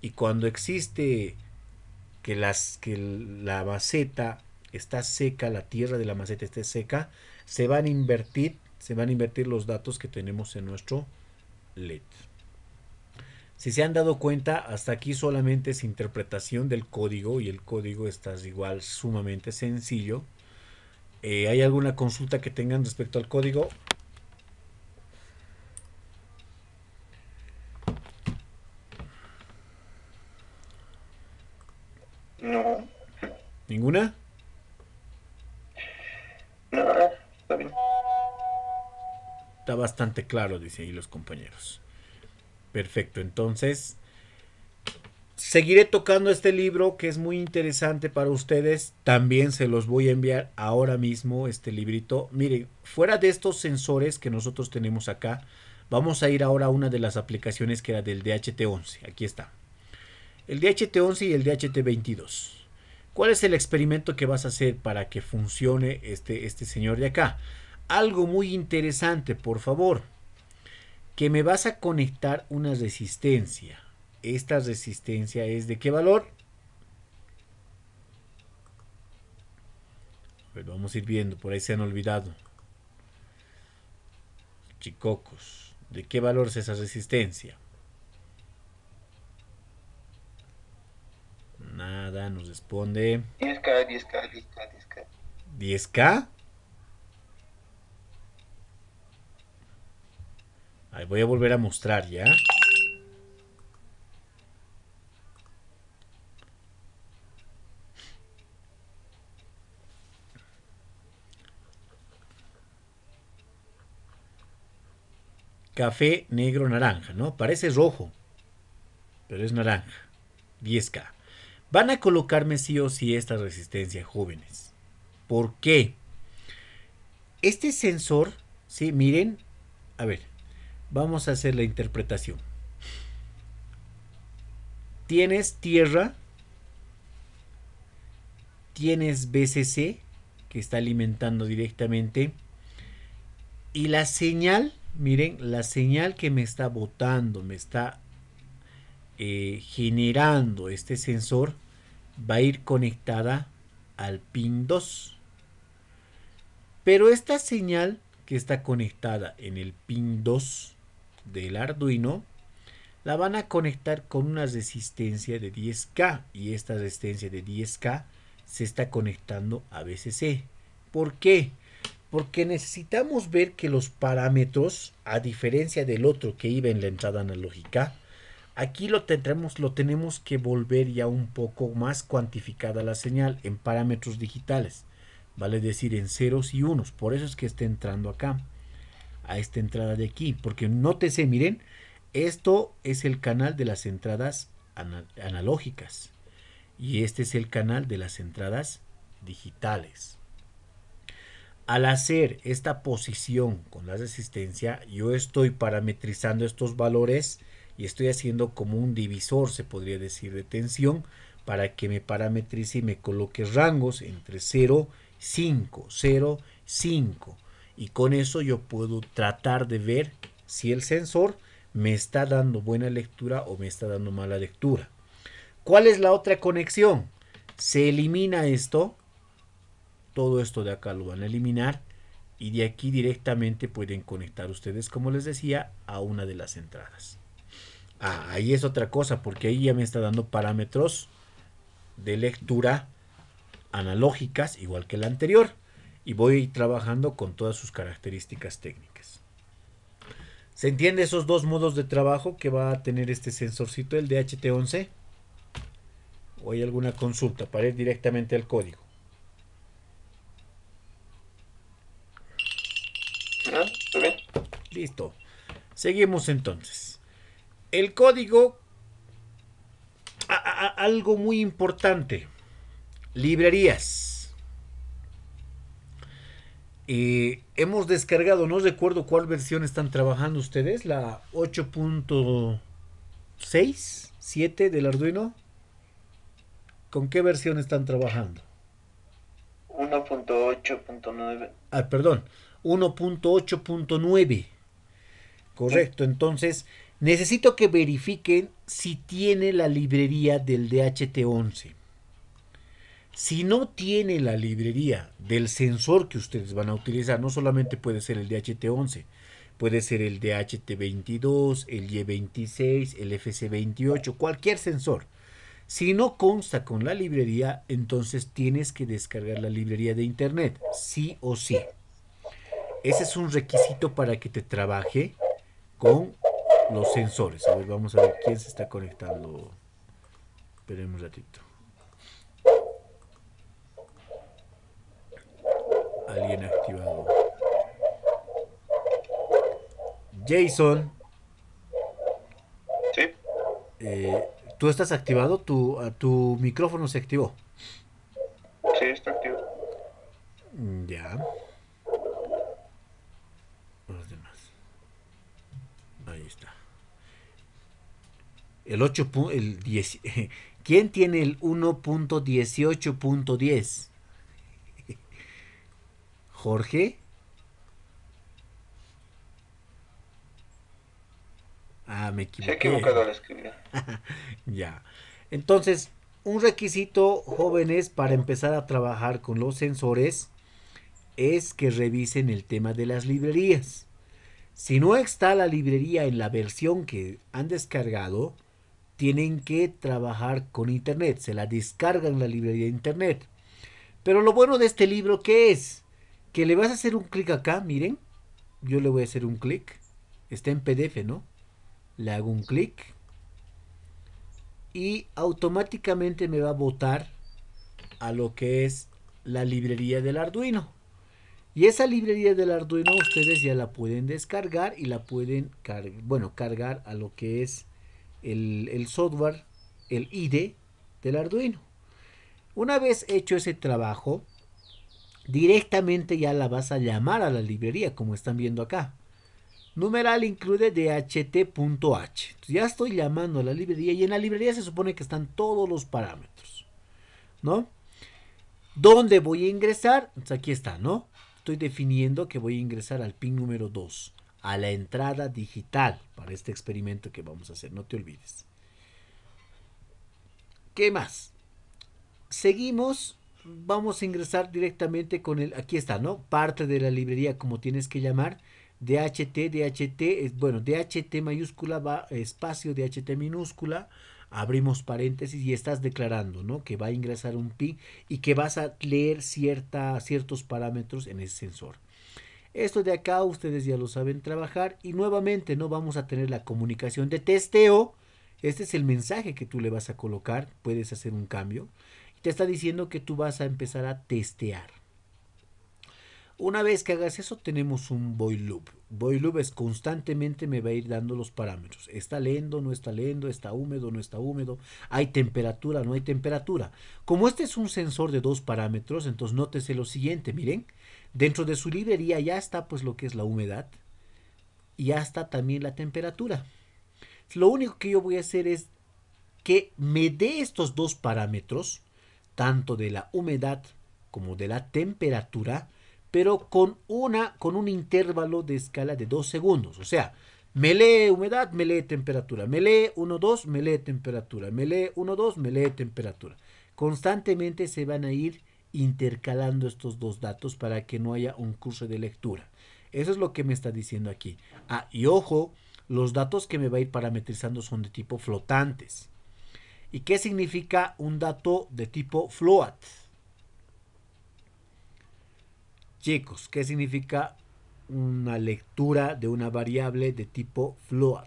Y cuando existe que, las, que la maceta está seca, la tierra de la maceta esté seca, se van a invertir se van a invertir los datos que tenemos en nuestro LED. Si se han dado cuenta, hasta aquí solamente es interpretación del código y el código está igual sumamente sencillo. Eh, ¿Hay alguna consulta que tengan respecto al código? No. ¿Ninguna? No, está bien. Está bastante claro, dice ahí los compañeros. Perfecto, entonces seguiré tocando este libro que es muy interesante para ustedes. También se los voy a enviar ahora mismo este librito. Miren, fuera de estos sensores que nosotros tenemos acá, vamos a ir ahora a una de las aplicaciones que era del DHT11. Aquí está. El DHT11 y el DHT22. ¿Cuál es el experimento que vas a hacer para que funcione este, este señor de acá? algo muy interesante, por favor, que me vas a conectar una resistencia. Esta resistencia es de qué valor? vamos a ir viendo, por ahí se han olvidado. Chicocos, ¿de qué valor es esa resistencia? Nada, nos responde. 10K, 10K, 10K, 10K. ¿10K? voy a volver a mostrar ya. Café negro naranja, ¿no? Parece rojo, pero es naranja. 10K. Van a colocarme sí o sí esta resistencia, jóvenes. ¿Por qué? Este sensor, sí, miren, a ver, Vamos a hacer la interpretación. Tienes tierra, tienes BCC que está alimentando directamente y la señal, miren, la señal que me está botando, me está eh, generando este sensor va a ir conectada al pin 2. Pero esta señal que está conectada en el pin 2 del Arduino la van a conectar con una resistencia de 10K y esta resistencia de 10K se está conectando a VCC. ¿Por qué? Porque necesitamos ver que los parámetros, a diferencia del otro que iba en la entrada analógica, aquí lo tendremos, lo tenemos que volver ya un poco más cuantificada la señal en parámetros digitales, vale decir en ceros y unos, por eso es que está entrando acá a esta entrada de aquí, porque nótese, miren, esto es el canal de las entradas analógicas y este es el canal de las entradas digitales. Al hacer esta posición con la resistencia, yo estoy parametrizando estos valores y estoy haciendo como un divisor, se podría decir, de tensión para que me parametrice y me coloque rangos entre 0 5, 0, 5 y con eso yo puedo tratar de ver si el sensor me está dando buena lectura o me está dando mala lectura. ¿Cuál es la otra conexión? Se elimina esto, todo esto de acá lo van a eliminar y de aquí directamente pueden conectar ustedes, como les decía, a una de las entradas. Ah, ahí es otra cosa, porque ahí ya me está dando parámetros de lectura analógicas, igual que la anterior y voy trabajando con todas sus características técnicas. ¿Se entiende esos dos modos de trabajo que va a tener este sensorcito, el DHT11? ¿O hay alguna consulta para ir directamente al código? Listo. Seguimos entonces. El código... algo muy importante. Librerías hemos descargado, no recuerdo cuál versión están trabajando ustedes, la 8.6, 7 del Arduino. ¿Con qué versión están trabajando? 1.8.9. Ah, perdón, 1.8.9. Correcto, entonces necesito que verifiquen si tiene la librería del DHT11. Si no tiene la librería del sensor que ustedes van a utilizar, no solamente puede ser el DHT11, puede ser el DHT22, el Y26, el FC28, cualquier sensor. Si no consta con la librería, entonces tienes que descargar la librería de internet, sí o sí. Ese es un requisito para que te trabaje con los sensores. A ver, vamos a ver quién se está conectando. Esperemos un ratito. ha activado. Jason. Sí. Eh, ¿Tú estás activado? ¿Tu, ¿Tu micrófono se activó? Sí, está activo. Ya. Los demás. Ahí está. El 8. El 10. ¿Quién tiene el 1.18.10? Jorge. Ah, me equivoqué. Se ha equivocado ya. Entonces, un requisito, jóvenes, para empezar a trabajar con los sensores es que revisen el tema de las librerías. Si no está la librería en la versión que han descargado, tienen que trabajar con internet, se la descargan la librería de internet. Pero lo bueno de este libro, ¿qué es? que le vas a hacer un clic acá, miren, yo le voy a hacer un clic, está en PDF, ¿no? Le hago un clic y automáticamente me va a botar a lo que es la librería del Arduino. Y esa librería del Arduino ustedes ya la pueden descargar y la pueden cargar, bueno, cargar a lo que es el, el software, el IDE del Arduino. Una vez hecho ese trabajo, directamente ya la vas a llamar a la librería, como están viendo acá. Numeral include dht.h. Ya estoy llamando a la librería y en la librería se supone que están todos los parámetros, ¿no? ¿Dónde voy a ingresar? aquí está, ¿no? Estoy definiendo que voy a ingresar al pin número 2, a la entrada digital para este experimento que vamos a hacer, no te olvides. ¿Qué más? Seguimos vamos a ingresar directamente con el, aquí está, ¿no? Parte de la librería, como tienes que llamar, DHT, DHT, es, bueno, DHT mayúscula va, espacio, DHT minúscula, abrimos paréntesis y estás declarando, ¿no? Que va a ingresar un PIN y que vas a leer cierta, ciertos parámetros en ese sensor. Esto de acá ustedes ya lo saben trabajar y nuevamente no vamos a tener la comunicación de testeo. Este es el mensaje que tú le vas a colocar, puedes hacer un cambio te está diciendo que tú vas a empezar a testear. Una vez que hagas eso, tenemos un boil loop. Boil loop es constantemente me va a ir dando los parámetros. Está lendo, no está lento, está húmedo, no está húmedo, hay temperatura, no hay temperatura. Como este es un sensor de dos parámetros, entonces nótese lo siguiente, miren, dentro de su librería ya está pues lo que es la humedad y ya está también la temperatura. Lo único que yo voy a hacer es que me dé estos dos parámetros tanto de la humedad como de la temperatura, pero con, una, con un intervalo de escala de 2 segundos. O sea, me lee humedad, me lee temperatura, me lee 1, 2, me lee temperatura, me lee 1, 2, me lee temperatura. Constantemente se van a ir intercalando estos dos datos para que no haya un curso de lectura. Eso es lo que me está diciendo aquí. Ah, y ojo, los datos que me va a ir parametrizando son de tipo flotantes. ¿Y qué significa un dato de tipo float? Chicos, ¿qué significa una lectura de una variable de tipo float?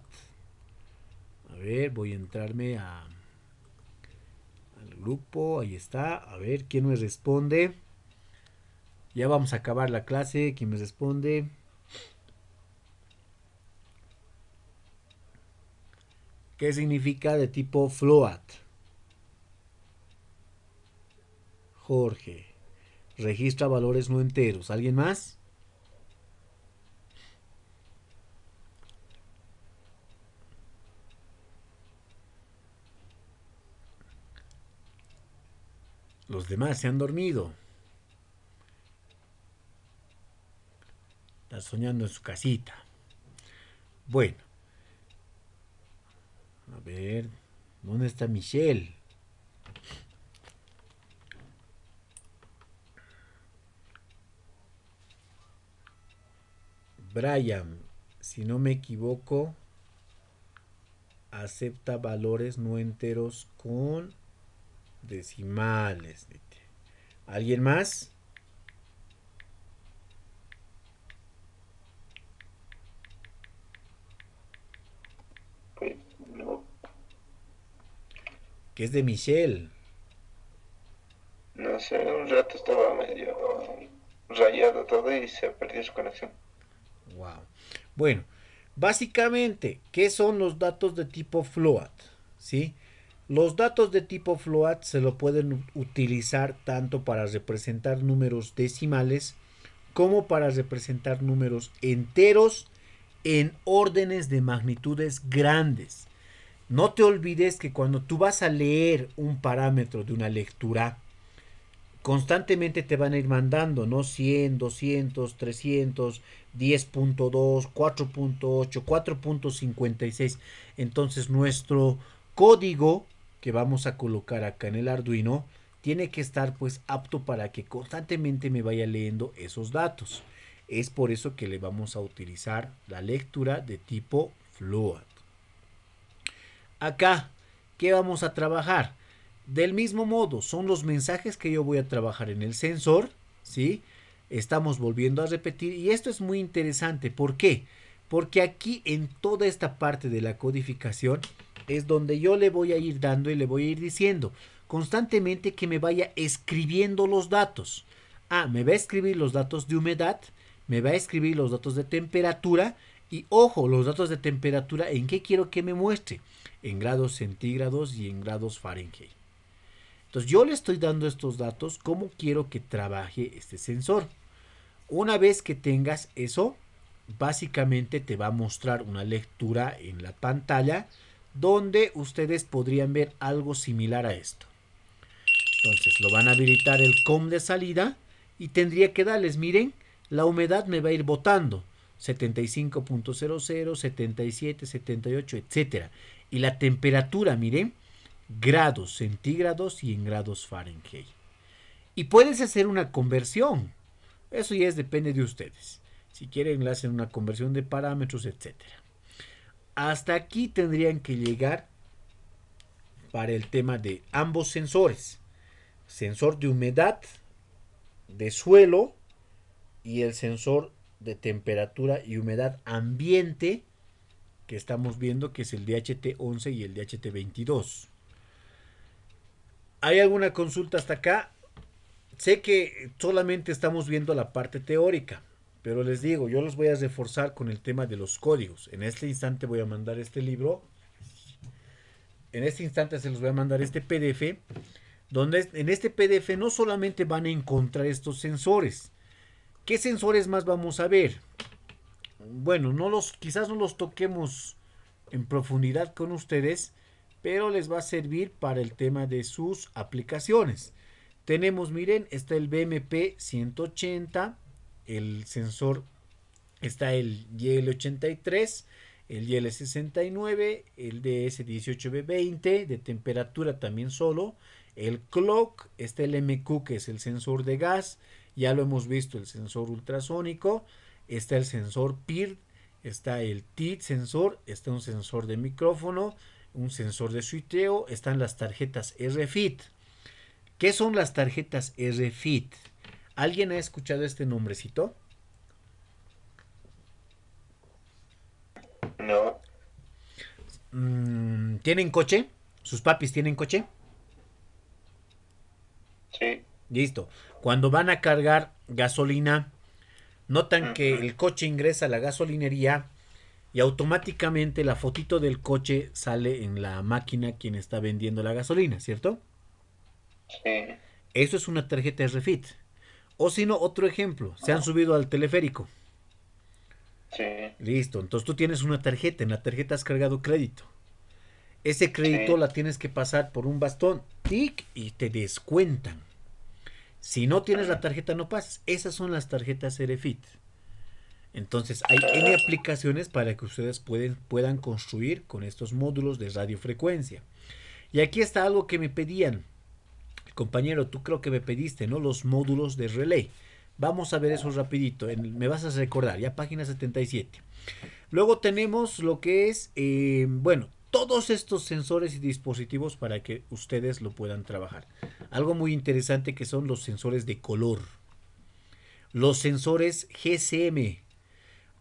A ver, voy a entrarme a, al grupo. Ahí está. A ver, ¿quién me responde? Ya vamos a acabar la clase. ¿Quién me responde? ¿Qué significa de tipo float. Jorge. Registra valores no enteros. ¿Alguien más? Los demás se han dormido. Está soñando en su casita. Bueno, a ver, ¿dónde está Michelle? Brian, si no me equivoco, acepta valores no enteros con decimales. ¿Alguien más? que es de Michelle. No sé, un rato estaba medio rayado todo y se perdió su conexión. Wow. Bueno, básicamente, ¿qué son los datos de tipo float? ¿Sí? Los datos de tipo float se lo pueden utilizar tanto para representar números decimales como para representar números enteros en órdenes de magnitudes grandes. No te olvides que cuando tú vas a leer un parámetro de una lectura, constantemente te van a ir mandando, ¿no? 100, 200, 300, 10.2, 4.8, 4.56. Entonces nuestro código que vamos a colocar acá en el Arduino tiene que estar pues apto para que constantemente me vaya leyendo esos datos. Es por eso que le vamos a utilizar la lectura de tipo float acá, ¿qué vamos a trabajar? Del mismo modo, son los mensajes que yo voy a trabajar en el sensor, ¿sí? Estamos volviendo a repetir y esto es muy interesante, ¿por qué? Porque aquí en toda esta parte de la codificación es donde yo le voy a ir dando y le voy a ir diciendo constantemente que me vaya escribiendo los datos. Ah, me va a escribir los datos de humedad, me va a escribir los datos de temperatura y ojo, los datos de temperatura en qué quiero que me muestre en grados centígrados y en grados Fahrenheit. Entonces yo le estoy dando estos datos, cómo quiero que trabaje este sensor. Una vez que tengas eso, básicamente te va a mostrar una lectura en la pantalla donde ustedes podrían ver algo similar a esto. Entonces lo van a habilitar el com de salida y tendría que darles, miren, la humedad me va a ir botando. 75.00, 77, 78, etcétera y la temperatura, miren, grados centígrados y en grados Fahrenheit. Y puedes hacer una conversión. Eso ya es, depende de ustedes. Si quieren, le hacen una conversión de parámetros, etc. Hasta aquí tendrían que llegar para el tema de ambos sensores. Sensor de humedad, de suelo y el sensor de temperatura y humedad ambiente que estamos viendo, que es el DHT11 y el DHT22. ¿Hay alguna consulta hasta acá? Sé que solamente estamos viendo la parte teórica, pero les digo, yo los voy a reforzar con el tema de los códigos. En este instante voy a mandar este libro. En este instante se los voy a mandar este PDF, donde en este PDF no solamente van a encontrar estos sensores. ¿Qué sensores más vamos a ver? bueno, no quizás no los toquemos en profundidad con ustedes, pero les va a servir para el tema de sus aplicaciones. Tenemos, miren, está el BMP 180, el sensor está el YL83, el YL69, el DS18B20 de temperatura también solo, el clock, está el MQ que es el sensor de gas, ya lo hemos visto, el sensor ultrasónico, está el sensor PIR, está el TIT sensor, está un sensor de micrófono, un sensor de suiteo, están las tarjetas RFID. ¿Qué son las tarjetas RFID? ¿Alguien ha escuchado este nombrecito? No. Mm, ¿Tienen coche? ¿Sus papis tienen coche? Sí. Listo. Cuando van a cargar gasolina, Notan que el coche ingresa a la gasolinería y automáticamente la fotito del coche sale en la máquina quien está vendiendo la gasolina, ¿cierto? Sí. Eso es una tarjeta de refit. O si no, otro ejemplo, se han subido al teleférico. Sí. Listo, entonces tú tienes una tarjeta, en la tarjeta has cargado crédito. Ese crédito la tienes que pasar por un bastón, tic, y te descuentan. Si no tienes la tarjeta, no pases. Esas son las tarjetas Erefit. Entonces, hay N aplicaciones para que ustedes pueden, puedan construir con estos módulos de radiofrecuencia. Y aquí está algo que me pedían. Compañero, tú creo que me pediste, ¿no? Los módulos de relay. Vamos a ver eso rapidito. me vas a recordar, ya página 77. Luego tenemos lo que es, eh, bueno, todos estos sensores y dispositivos para que ustedes lo puedan trabajar. Algo muy interesante que son los sensores de color. Los sensores GCM.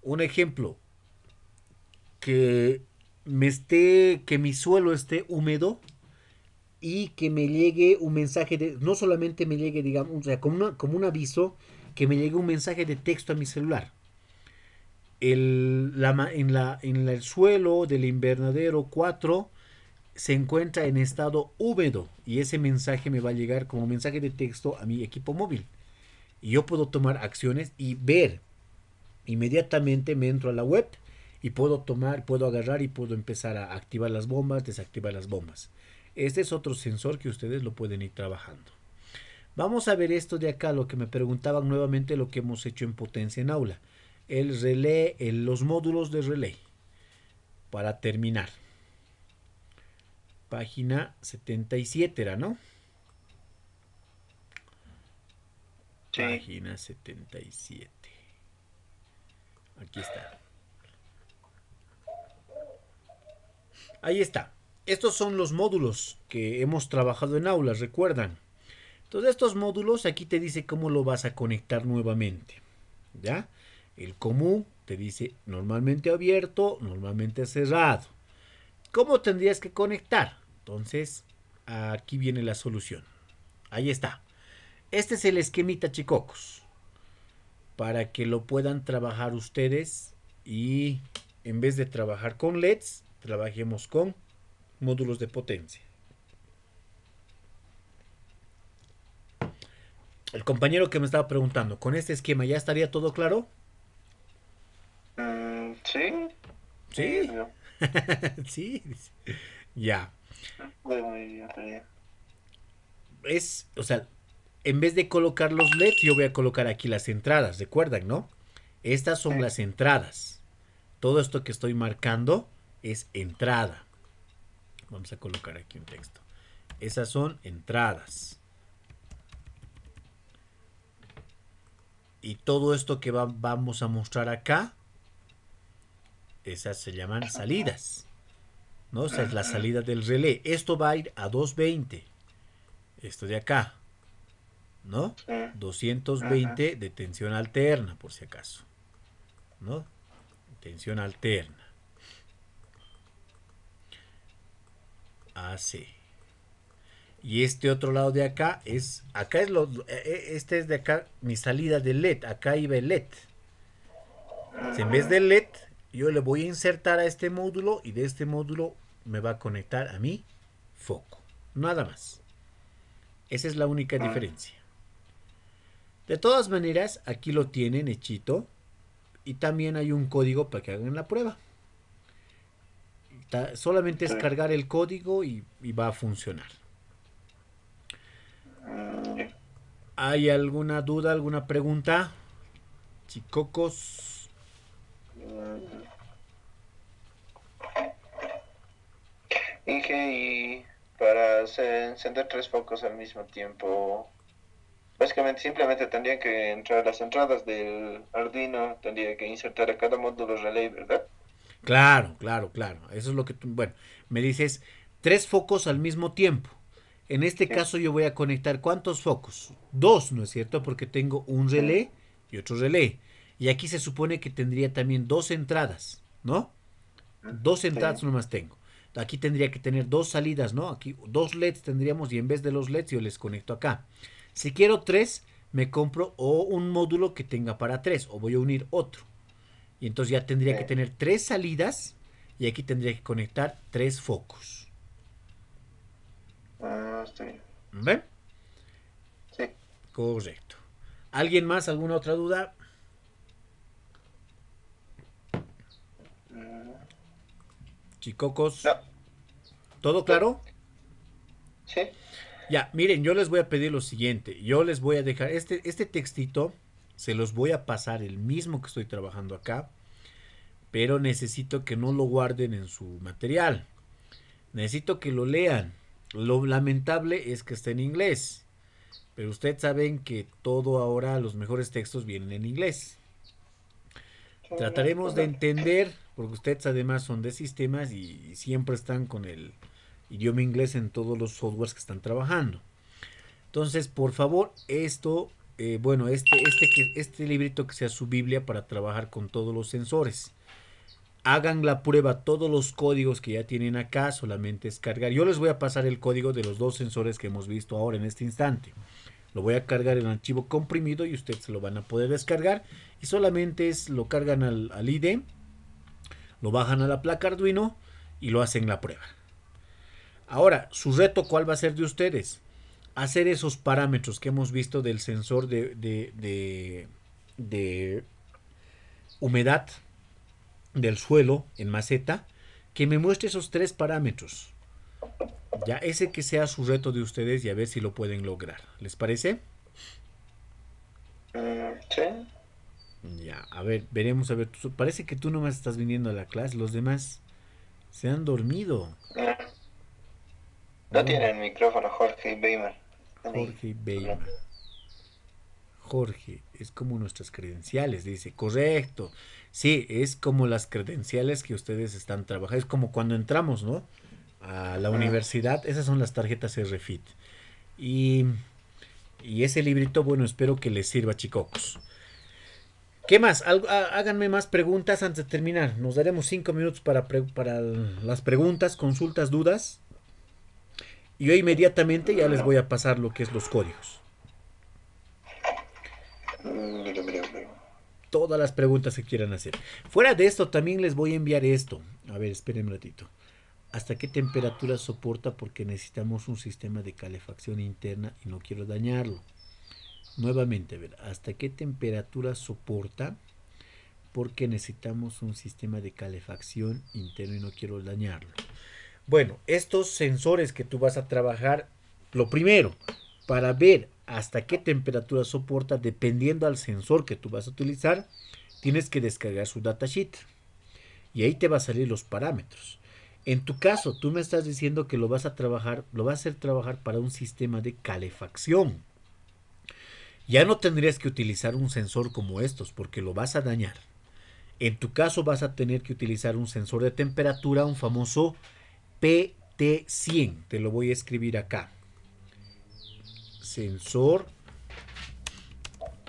Un ejemplo, que me esté que mi suelo esté húmedo y que me llegue un mensaje de no solamente me llegue digamos como un aviso que me llegue un mensaje de texto a mi celular el, en, en el suelo del invernadero 4 se encuentra en estado húmedo y ese mensaje me va a llegar como mensaje de texto a mi equipo móvil. Y yo puedo tomar acciones y ver. Inmediatamente me entro a la web y puedo tomar, puedo agarrar y puedo empezar a activar las bombas, desactivar las bombas. Este es otro sensor que ustedes lo pueden ir trabajando. Vamos a ver esto de acá, lo que me preguntaban nuevamente, lo que hemos hecho en potencia en aula el relé, en los módulos de relé para terminar. Página 77 era, ¿no? Página 77. Aquí está. Ahí está. Estos son los módulos que hemos trabajado en aulas, recuerdan. Entonces estos módulos aquí te dice cómo lo vas a conectar nuevamente. ¿Ya? El común te dice normalmente abierto, normalmente cerrado. ¿Cómo tendrías que conectar? Entonces, aquí viene la solución. Ahí está. Este es el esquemita chicocos. Para que lo puedan trabajar ustedes y en vez de trabajar con LEDs, trabajemos con módulos de potencia. El compañero que me estaba preguntando, ¿con este esquema ya estaría todo claro? Sí. sí. Ya. Es, o sea, en vez de colocar los LEDs, yo voy a colocar aquí las entradas, recuerdan, ¿no? Estas son las entradas. Todo esto que estoy marcando es entrada. Vamos a colocar aquí un texto. Esas son entradas. Y todo esto que vamos a mostrar acá esas se llaman salidas. ¿no? es la salida del relé. Esto va a ir a 220. Esto de acá. ¿No? 220 de tensión alterna, por si acaso. ¿No? Tensión alterna. Así. Y este otro lado de acá es. Acá es lo. E, e, este es de acá, mi salida de LED. Acá iba el LED. en vez del LED, yo le voy a insertar a este módulo y de este módulo me va a conectar a mi foco. Nada más. Esa es la única ah. diferencia. De todas maneras, aquí lo tienen hechito. Y también hay un código para que hagan la prueba. solamente es cargar el código y, va a funcionar. ¿Hay alguna duda, alguna pregunta? Chicocos. Mm. Inge y para encender tres focos al mismo tiempo. Básicamente simplemente tendría que entrar las entradas del Arduino, tendría que insertar a cada módulo relay, ¿verdad? Claro, claro, claro. Eso es lo que tú, bueno, me dices tres focos al mismo tiempo. En este caso yo voy a conectar cuántos focos? Dos, ¿no es cierto? Porque tengo un relé y otro relé. Y aquí se supone que tendría también dos entradas, ¿no? Mm, dos entradas nomás tengo. Aquí tendría que tener dos salidas, ¿no? Aquí dos LEDs tendríamos y en vez de los LEDs yo les conecto acá. Si quiero tres, me compro o un módulo que tenga para tres o voy a unir otro. Y entonces ya tendría que tener tres salidas y aquí tendría que conectar tres focos. Ah, bien. ¿Ven? Sí. Correcto. ¿Alguien más? ¿Alguna otra duda? Chicocos. ¿Todo claro? Sí. Ya, miren, yo les voy a pedir lo siguiente. Yo les voy a dejar este, este textito, se los voy a pasar el mismo que estoy trabajando acá, pero necesito que no lo guarden en su material. Necesito que lo lean. Lo lamentable es que esté en inglés, pero ustedes saben que todo ahora, los mejores textos vienen en inglés. Trataremos de entender porque ustedes además son de sistemas y siempre están con el idioma inglés en todos los softwares que están trabajando. Entonces, por favor, esto, eh, bueno, este, este, este librito que sea su Biblia para trabajar con todos los sensores. Hagan la prueba, todos los códigos que ya tienen acá, solamente es cargar. Yo les voy a pasar el código de los dos sensores que hemos visto ahora en este instante. Lo voy a cargar en archivo comprimido y ustedes lo van a poder descargar. Y solamente es, lo cargan al, al ID lo bajan a la placa Arduino y lo hacen la prueba. Ahora, su reto, ¿cuál va a ser de ustedes? Hacer esos parámetros que hemos visto del sensor de, de, de, humedad del suelo en maceta, que me muestre esos tres parámetros. Ya ese que sea su reto de ustedes y a ver si lo pueden lograr. ¿Les parece? Mm, sí. Ya, a ver, veremos, a ver, parece que tú nomás estás viniendo a la clase, los demás se han dormido. No tiene el micrófono Jorge Beimer. Jorge Beimer. Jorge, es como nuestras credenciales, dice, correcto. Sí, es como las credenciales que ustedes están trabajando, es como cuando entramos, ¿no? A la universidad, esas son las tarjetas RFIT. Y, y ese librito, bueno, espero que les sirva, chicos. ¿Qué más? háganme más preguntas antes de terminar. Nos daremos cinco minutos para, para las preguntas, consultas, dudas. Y yo inmediatamente ya les voy a pasar lo que es los códigos. Todas las preguntas que quieran hacer. Fuera de esto, también les voy a enviar esto. A ver, esperen un ratito. ¿Hasta qué temperatura soporta? Porque necesitamos un sistema de calefacción interna y no quiero dañarlo. Nuevamente, a ver, ¿hasta qué temperatura soporta? Porque necesitamos un sistema de calefacción interno y no quiero dañarlo. Bueno, estos sensores que tú vas a trabajar, lo primero, para ver hasta qué temperatura soporta, dependiendo al sensor que tú vas a utilizar, tienes que descargar su datasheet. Y ahí te van a salir los parámetros. En tu caso, tú me estás diciendo que lo vas a trabajar, lo vas a hacer trabajar para un sistema de calefacción. Ya no tendrías que utilizar un sensor como estos porque lo vas a dañar. En tu caso vas a tener que utilizar un sensor de temperatura, un famoso PT100. Te lo voy a escribir acá. Sensor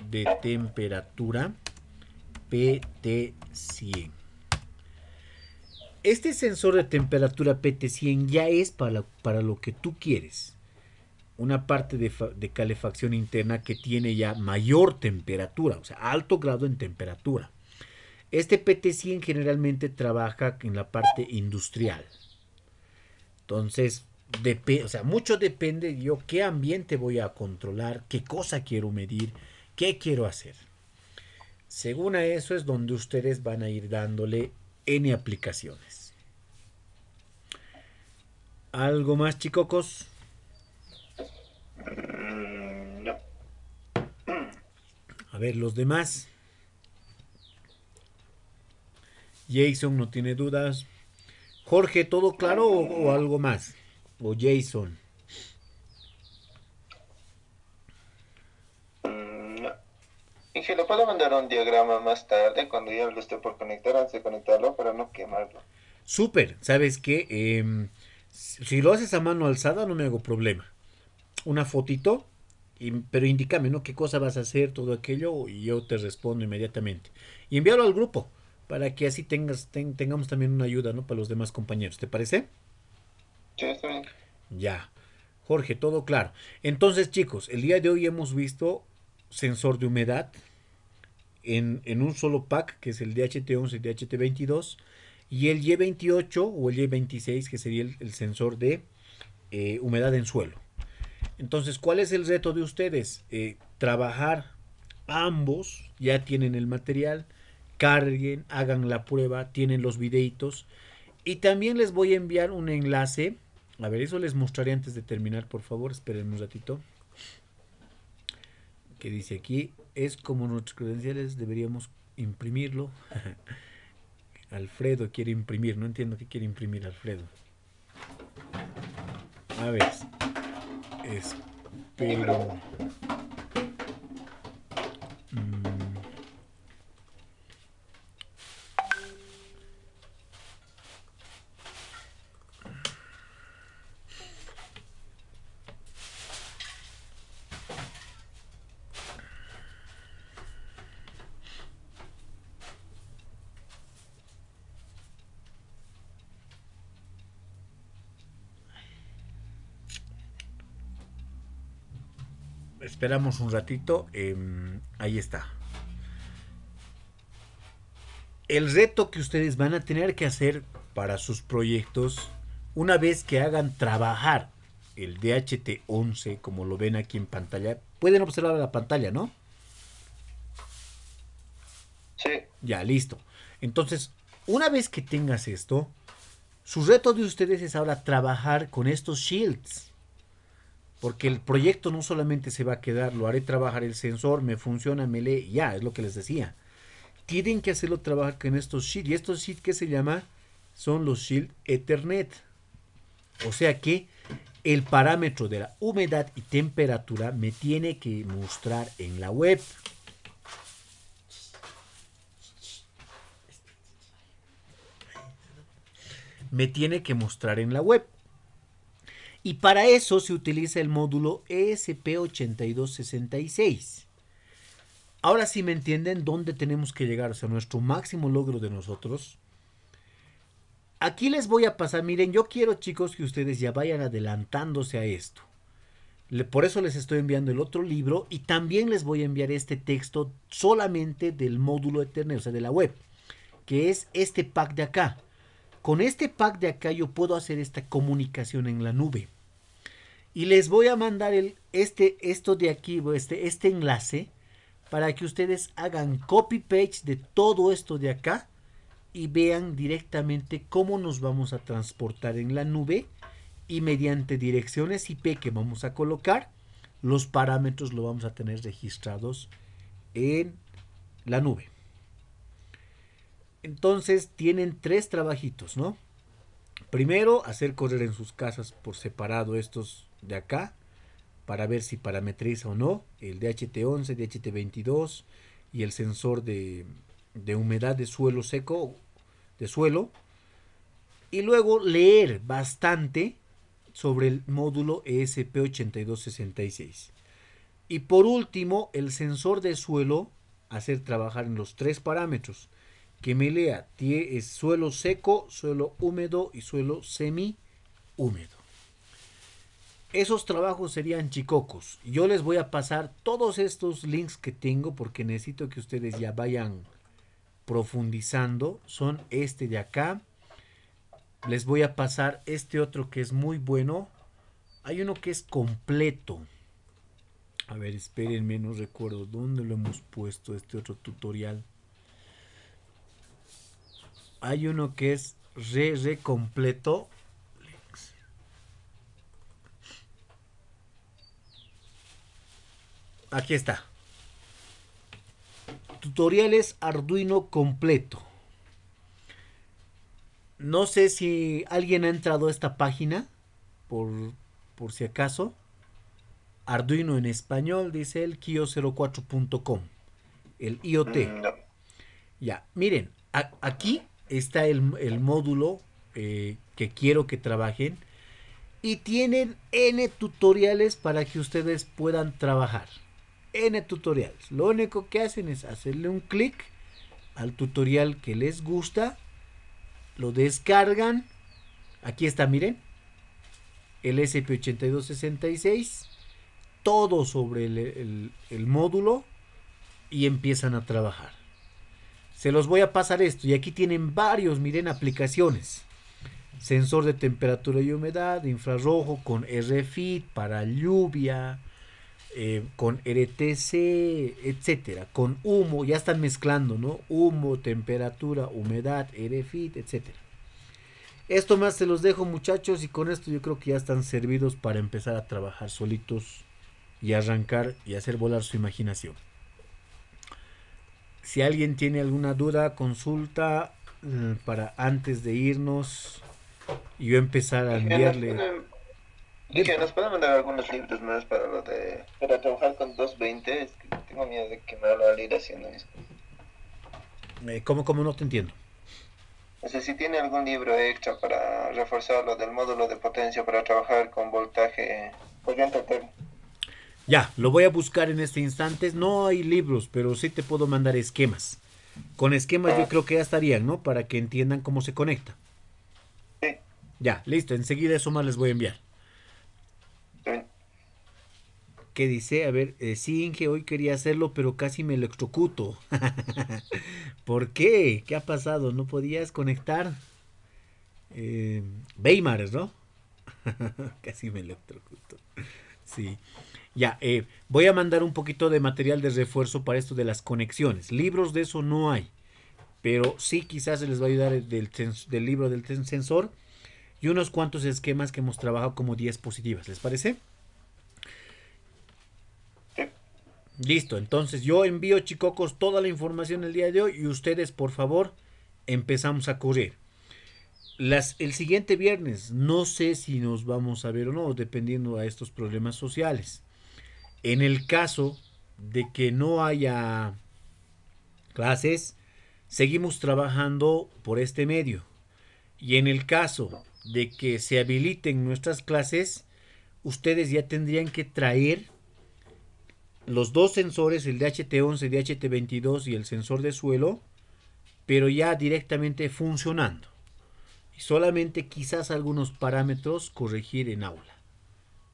de temperatura PT100. Este sensor de temperatura PT100 ya es para, para lo que tú quieres una parte de, calefacción interna que tiene ya mayor temperatura, o sea, alto grado en temperatura. Este PT100 generalmente trabaja en la parte industrial. Entonces, o sea, mucho depende de yo qué ambiente voy a controlar, qué cosa quiero medir, qué quiero hacer. Según a eso es donde ustedes van a ir dándole N aplicaciones. ¿Algo más, chicos? Mm, no. A ver, los demás. Jason no tiene dudas. Jorge, ¿todo claro o, algo más? O Jason. Dije, mm, lo puedo mandar un diagrama más tarde cuando ya lo esté por conectar antes de conectarlo para no quemarlo? Súper, ¿sabes qué? Em, si lo haces a mano alzada no me hago problema una fotito, pero indícame, ¿no? ¿Qué cosa vas a hacer, todo aquello? Y yo te respondo inmediatamente. Y envíalo al grupo, para que así tengas, tengamos también una ayuda, ¿no? Para los demás compañeros, ¿te parece? Ya. Jorge, todo claro. Entonces, chicos, el día de hoy hemos visto sensor de humedad en, un solo pack, que es el DHT11 y DHT22, y el Y28 o el Y26, que sería el, sensor de eh, humedad en suelo. Entonces, ¿cuál es el reto de ustedes? Eh, trabajar ambos, ya tienen el material, carguen, hagan la prueba, tienen los videitos. Y también les voy a enviar un enlace. A ver, eso les mostraré antes de terminar, por favor, esperen un ratito. Que dice aquí, es como nuestros credenciales, deberíamos imprimirlo. Alfredo quiere imprimir, no entiendo qué quiere imprimir Alfredo. A ver, es Espero. esperamos un ratito. Em, ahí está. El reto que ustedes van a tener que hacer para sus proyectos, una vez que hagan trabajar el DHT11, como lo ven aquí en pantalla, pueden observar la pantalla, ¿no? Sí. Ya, listo. Entonces, una vez que tengas esto, su reto de ustedes es ahora trabajar con estos shields porque el proyecto no solamente se va a quedar, lo haré trabajar el sensor, me funciona, me lee, ya, es lo que les decía. Tienen que hacerlo trabajar con estos shields. Y estos shields que se llama son los shields Ethernet. O sea que el parámetro de la humedad y temperatura me tiene que mostrar en la web. Me tiene que mostrar en la web. Y para eso se utiliza el módulo e ESP8266. Ahora sí me entienden dónde tenemos que llegar, o nuestro máximo logro de nosotros. Aquí les voy a pasar, miren, yo quiero chicos que ustedes ya vayan adelantándose a esto. por eso les estoy enviando el otro libro y también les voy a enviar este texto solamente del módulo Ethernet, o sea, de la web, que es este pack de acá. Con este pack de acá yo puedo hacer esta comunicación en la nube. Y les voy a mandar el, este, esto de aquí, este, este enlace, para que ustedes hagan copy page de todo esto de acá y vean directamente cómo nos vamos a transportar en la nube y mediante direcciones IP que vamos a colocar, los parámetros lo vamos a tener registrados en la nube. Entonces tienen tres trabajitos, ¿no? Primero, hacer correr en sus casas por separado estos de acá para ver si parametriza o no el DHT11, DHT22 y el sensor de, humedad de suelo seco, de suelo. Y luego leer bastante sobre el módulo e ESP8266. Y por último, el sensor de suelo, hacer trabajar en los tres parámetros, que me lea eh, suelo seco, suelo húmedo y suelo semi húmedo. Esos trabajos serían chicocos. Yo les voy a pasar todos estos links que tengo porque necesito que ustedes ya vayan profundizando. Son este de acá. Les voy a pasar este otro que es muy bueno. Hay uno que es completo. A ver, espérenme, no recuerdo dónde lo hemos puesto este otro tutorial. Hay uno que es re, re completo Aquí está. Tutoriales Arduino completo. No sé si alguien ha entrado a esta página, por, si acaso. Arduino en español, dice el kio04.com, el IoT. Mm, ya, miren, aquí está el, módulo eh, que quiero que trabajen y tienen N tutoriales para que ustedes puedan trabajar. N tutoriales. Lo único que hacen es hacerle un clic al tutorial que les gusta, lo descargan. Aquí está, miren, el SP8266, todo sobre el, el módulo y empiezan a trabajar. Se los voy a pasar esto y aquí tienen varios, miren, aplicaciones. Sensor de temperatura y humedad, infrarrojo con RFID para lluvia, eh, con e RTC, etcétera, con humo, ya están mezclando, ¿no? Humo, temperatura, humedad, RFID, etcétera. Esto más se los dejo muchachos y con esto yo creo que ya están servidos para empezar a trabajar solitos y arrancar y hacer volar su imaginación. Si alguien tiene alguna duda, consulta eh, para antes de irnos y yo empezar a enviarle nos pueden mandar algunos libros más para lo de para trabajar con 220, es que tengo miedo de que me lo a ir haciendo eso. ¿Cómo, ¿Cómo no te entiendo? O si tiene algún libro extra para reforzar lo del módulo de potencia para trabajar con voltaje pues a Ya, lo voy a buscar en este instante. No hay libros, pero sí te puedo mandar esquemas. Con esquemas yo ah. creo que ya estarían, ¿no? Para que entiendan cómo se conecta. Sí. Ya, listo. Enseguida eso más les voy a enviar. ¿Qué dice, a ver, eh, sí, Inge, hoy quería hacerlo, pero casi me lo electrocuto. ¿Por qué? ¿Qué ha pasado? ¿No podías conectar? Eh, ¿no? casi me electrocuto. Sí. Ya, eh, voy a mandar un poquito de material de refuerzo para esto de las conexiones. Libros de eso no hay, pero sí quizás se les va a ayudar del, del libro del sensor y unos cuantos esquemas que hemos trabajado como positivas. ¿Les parece? Listo, entonces yo envío chicocos toda la información el día de hoy y ustedes por favor empezamos a correr. Las, el siguiente viernes, no sé si nos vamos a ver o no, dependiendo a estos problemas sociales. En el caso de que no haya clases, seguimos trabajando por este medio. Y en el caso de que se habiliten nuestras clases, ustedes ya tendrían que traer los dos sensores, el DHT11 de DHT22 y el sensor de suelo, pero ya directamente funcionando. Y solamente quizás algunos parámetros corregir en aula.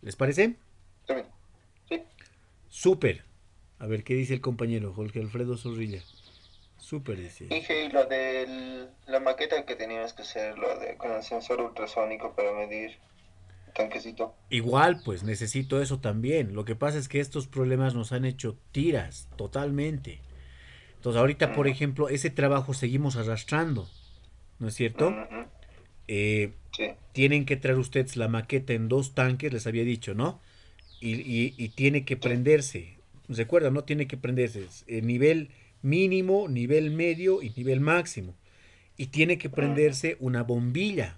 ¿Les parece? Sí. sí. Súper. A ver, ¿qué dice el compañero Jorge Alfredo Zorrilla? Súper, dice. Dije, y lo de la maqueta que teníamos que hacer, lo de, con el sensor ultrasónico para medir tanquecito. Igual, pues necesito eso también. Lo que pasa es que estos problemas nos han hecho tiras totalmente. Entonces, ahorita, por ejemplo, ese trabajo seguimos arrastrando, ¿no es cierto? Eh, sí. Tienen que traer ustedes la maqueta en dos tanques, les había dicho, ¿no? Y, tiene que prenderse. Recuerda, ¿no? Tiene que prenderse. Eh, nivel mínimo, nivel medio y nivel máximo. Y tiene que prenderse una bombilla,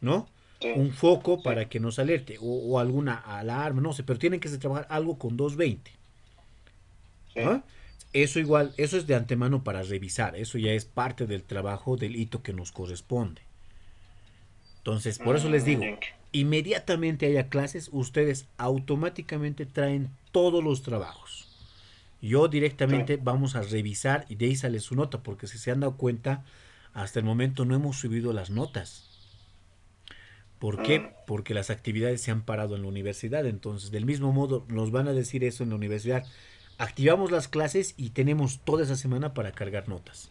¿no? un foco para que nos alerte o, alguna alarma, no sé, pero tienen que trabajar algo con 220. ¿Ah? Eso igual, eso es de antemano para revisar, eso ya es parte del trabajo del hito que nos corresponde. Entonces, por eso les mm, digo, inmediatamente haya clases, ustedes automáticamente traen todos los trabajos. Yo directamente vamos a revisar y de ahí sale su nota, porque si se han dado cuenta, hasta el momento no hemos subido las notas. ¿Por qué? Porque las actividades se han parado en la universidad. Entonces, del mismo modo, nos van a decir eso en la universidad. Activamos las clases y tenemos toda esa semana para cargar notas.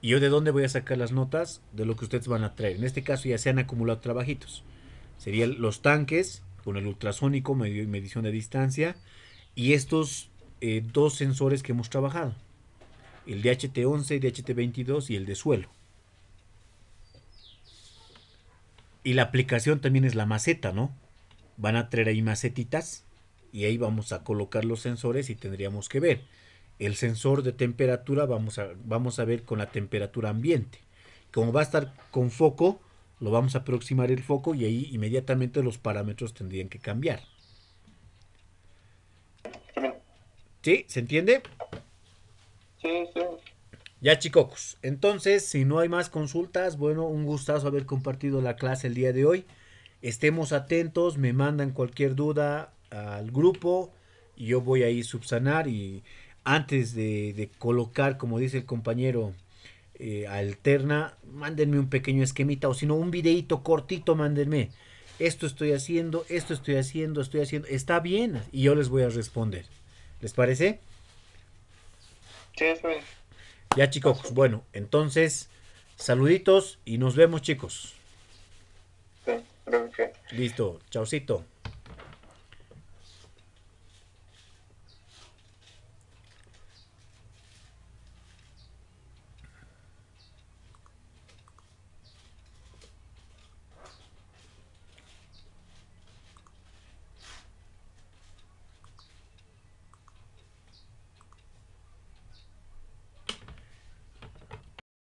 ¿Y yo de dónde voy a sacar las notas? De lo que ustedes van a traer. En este caso ya se han acumulado trabajitos. Serían los tanques con el ultrasónico, medición de distancia, y estos eh, dos sensores que hemos trabajado. El DHT11, DHT22 y el de suelo. Y la aplicación también es la maceta, ¿no? Van a traer ahí macetitas y ahí vamos a colocar los sensores y tendríamos que ver. El sensor de temperatura vamos a, vamos a ver con la temperatura ambiente. Como va a estar con foco, lo vamos a aproximar el foco y ahí inmediatamente los parámetros tendrían que cambiar. ¿Sí? ¿Se entiende? Sí, sí. Ya chicos, entonces si no hay más consultas, bueno, un gustazo haber compartido la clase el día de hoy. Estemos atentos, me mandan cualquier duda al grupo y yo voy ahí subsanar y antes de, colocar, como dice el compañero, eh, alterna, mándenme un pequeño esquemita o si no un videito cortito, mándenme. Esto estoy haciendo, esto estoy haciendo, estoy haciendo. Está bien y yo les voy a responder. ¿Les parece? Sí, está ya chicos, bueno, entonces, saluditos y nos vemos chicos. Sí, Listo, chaucito.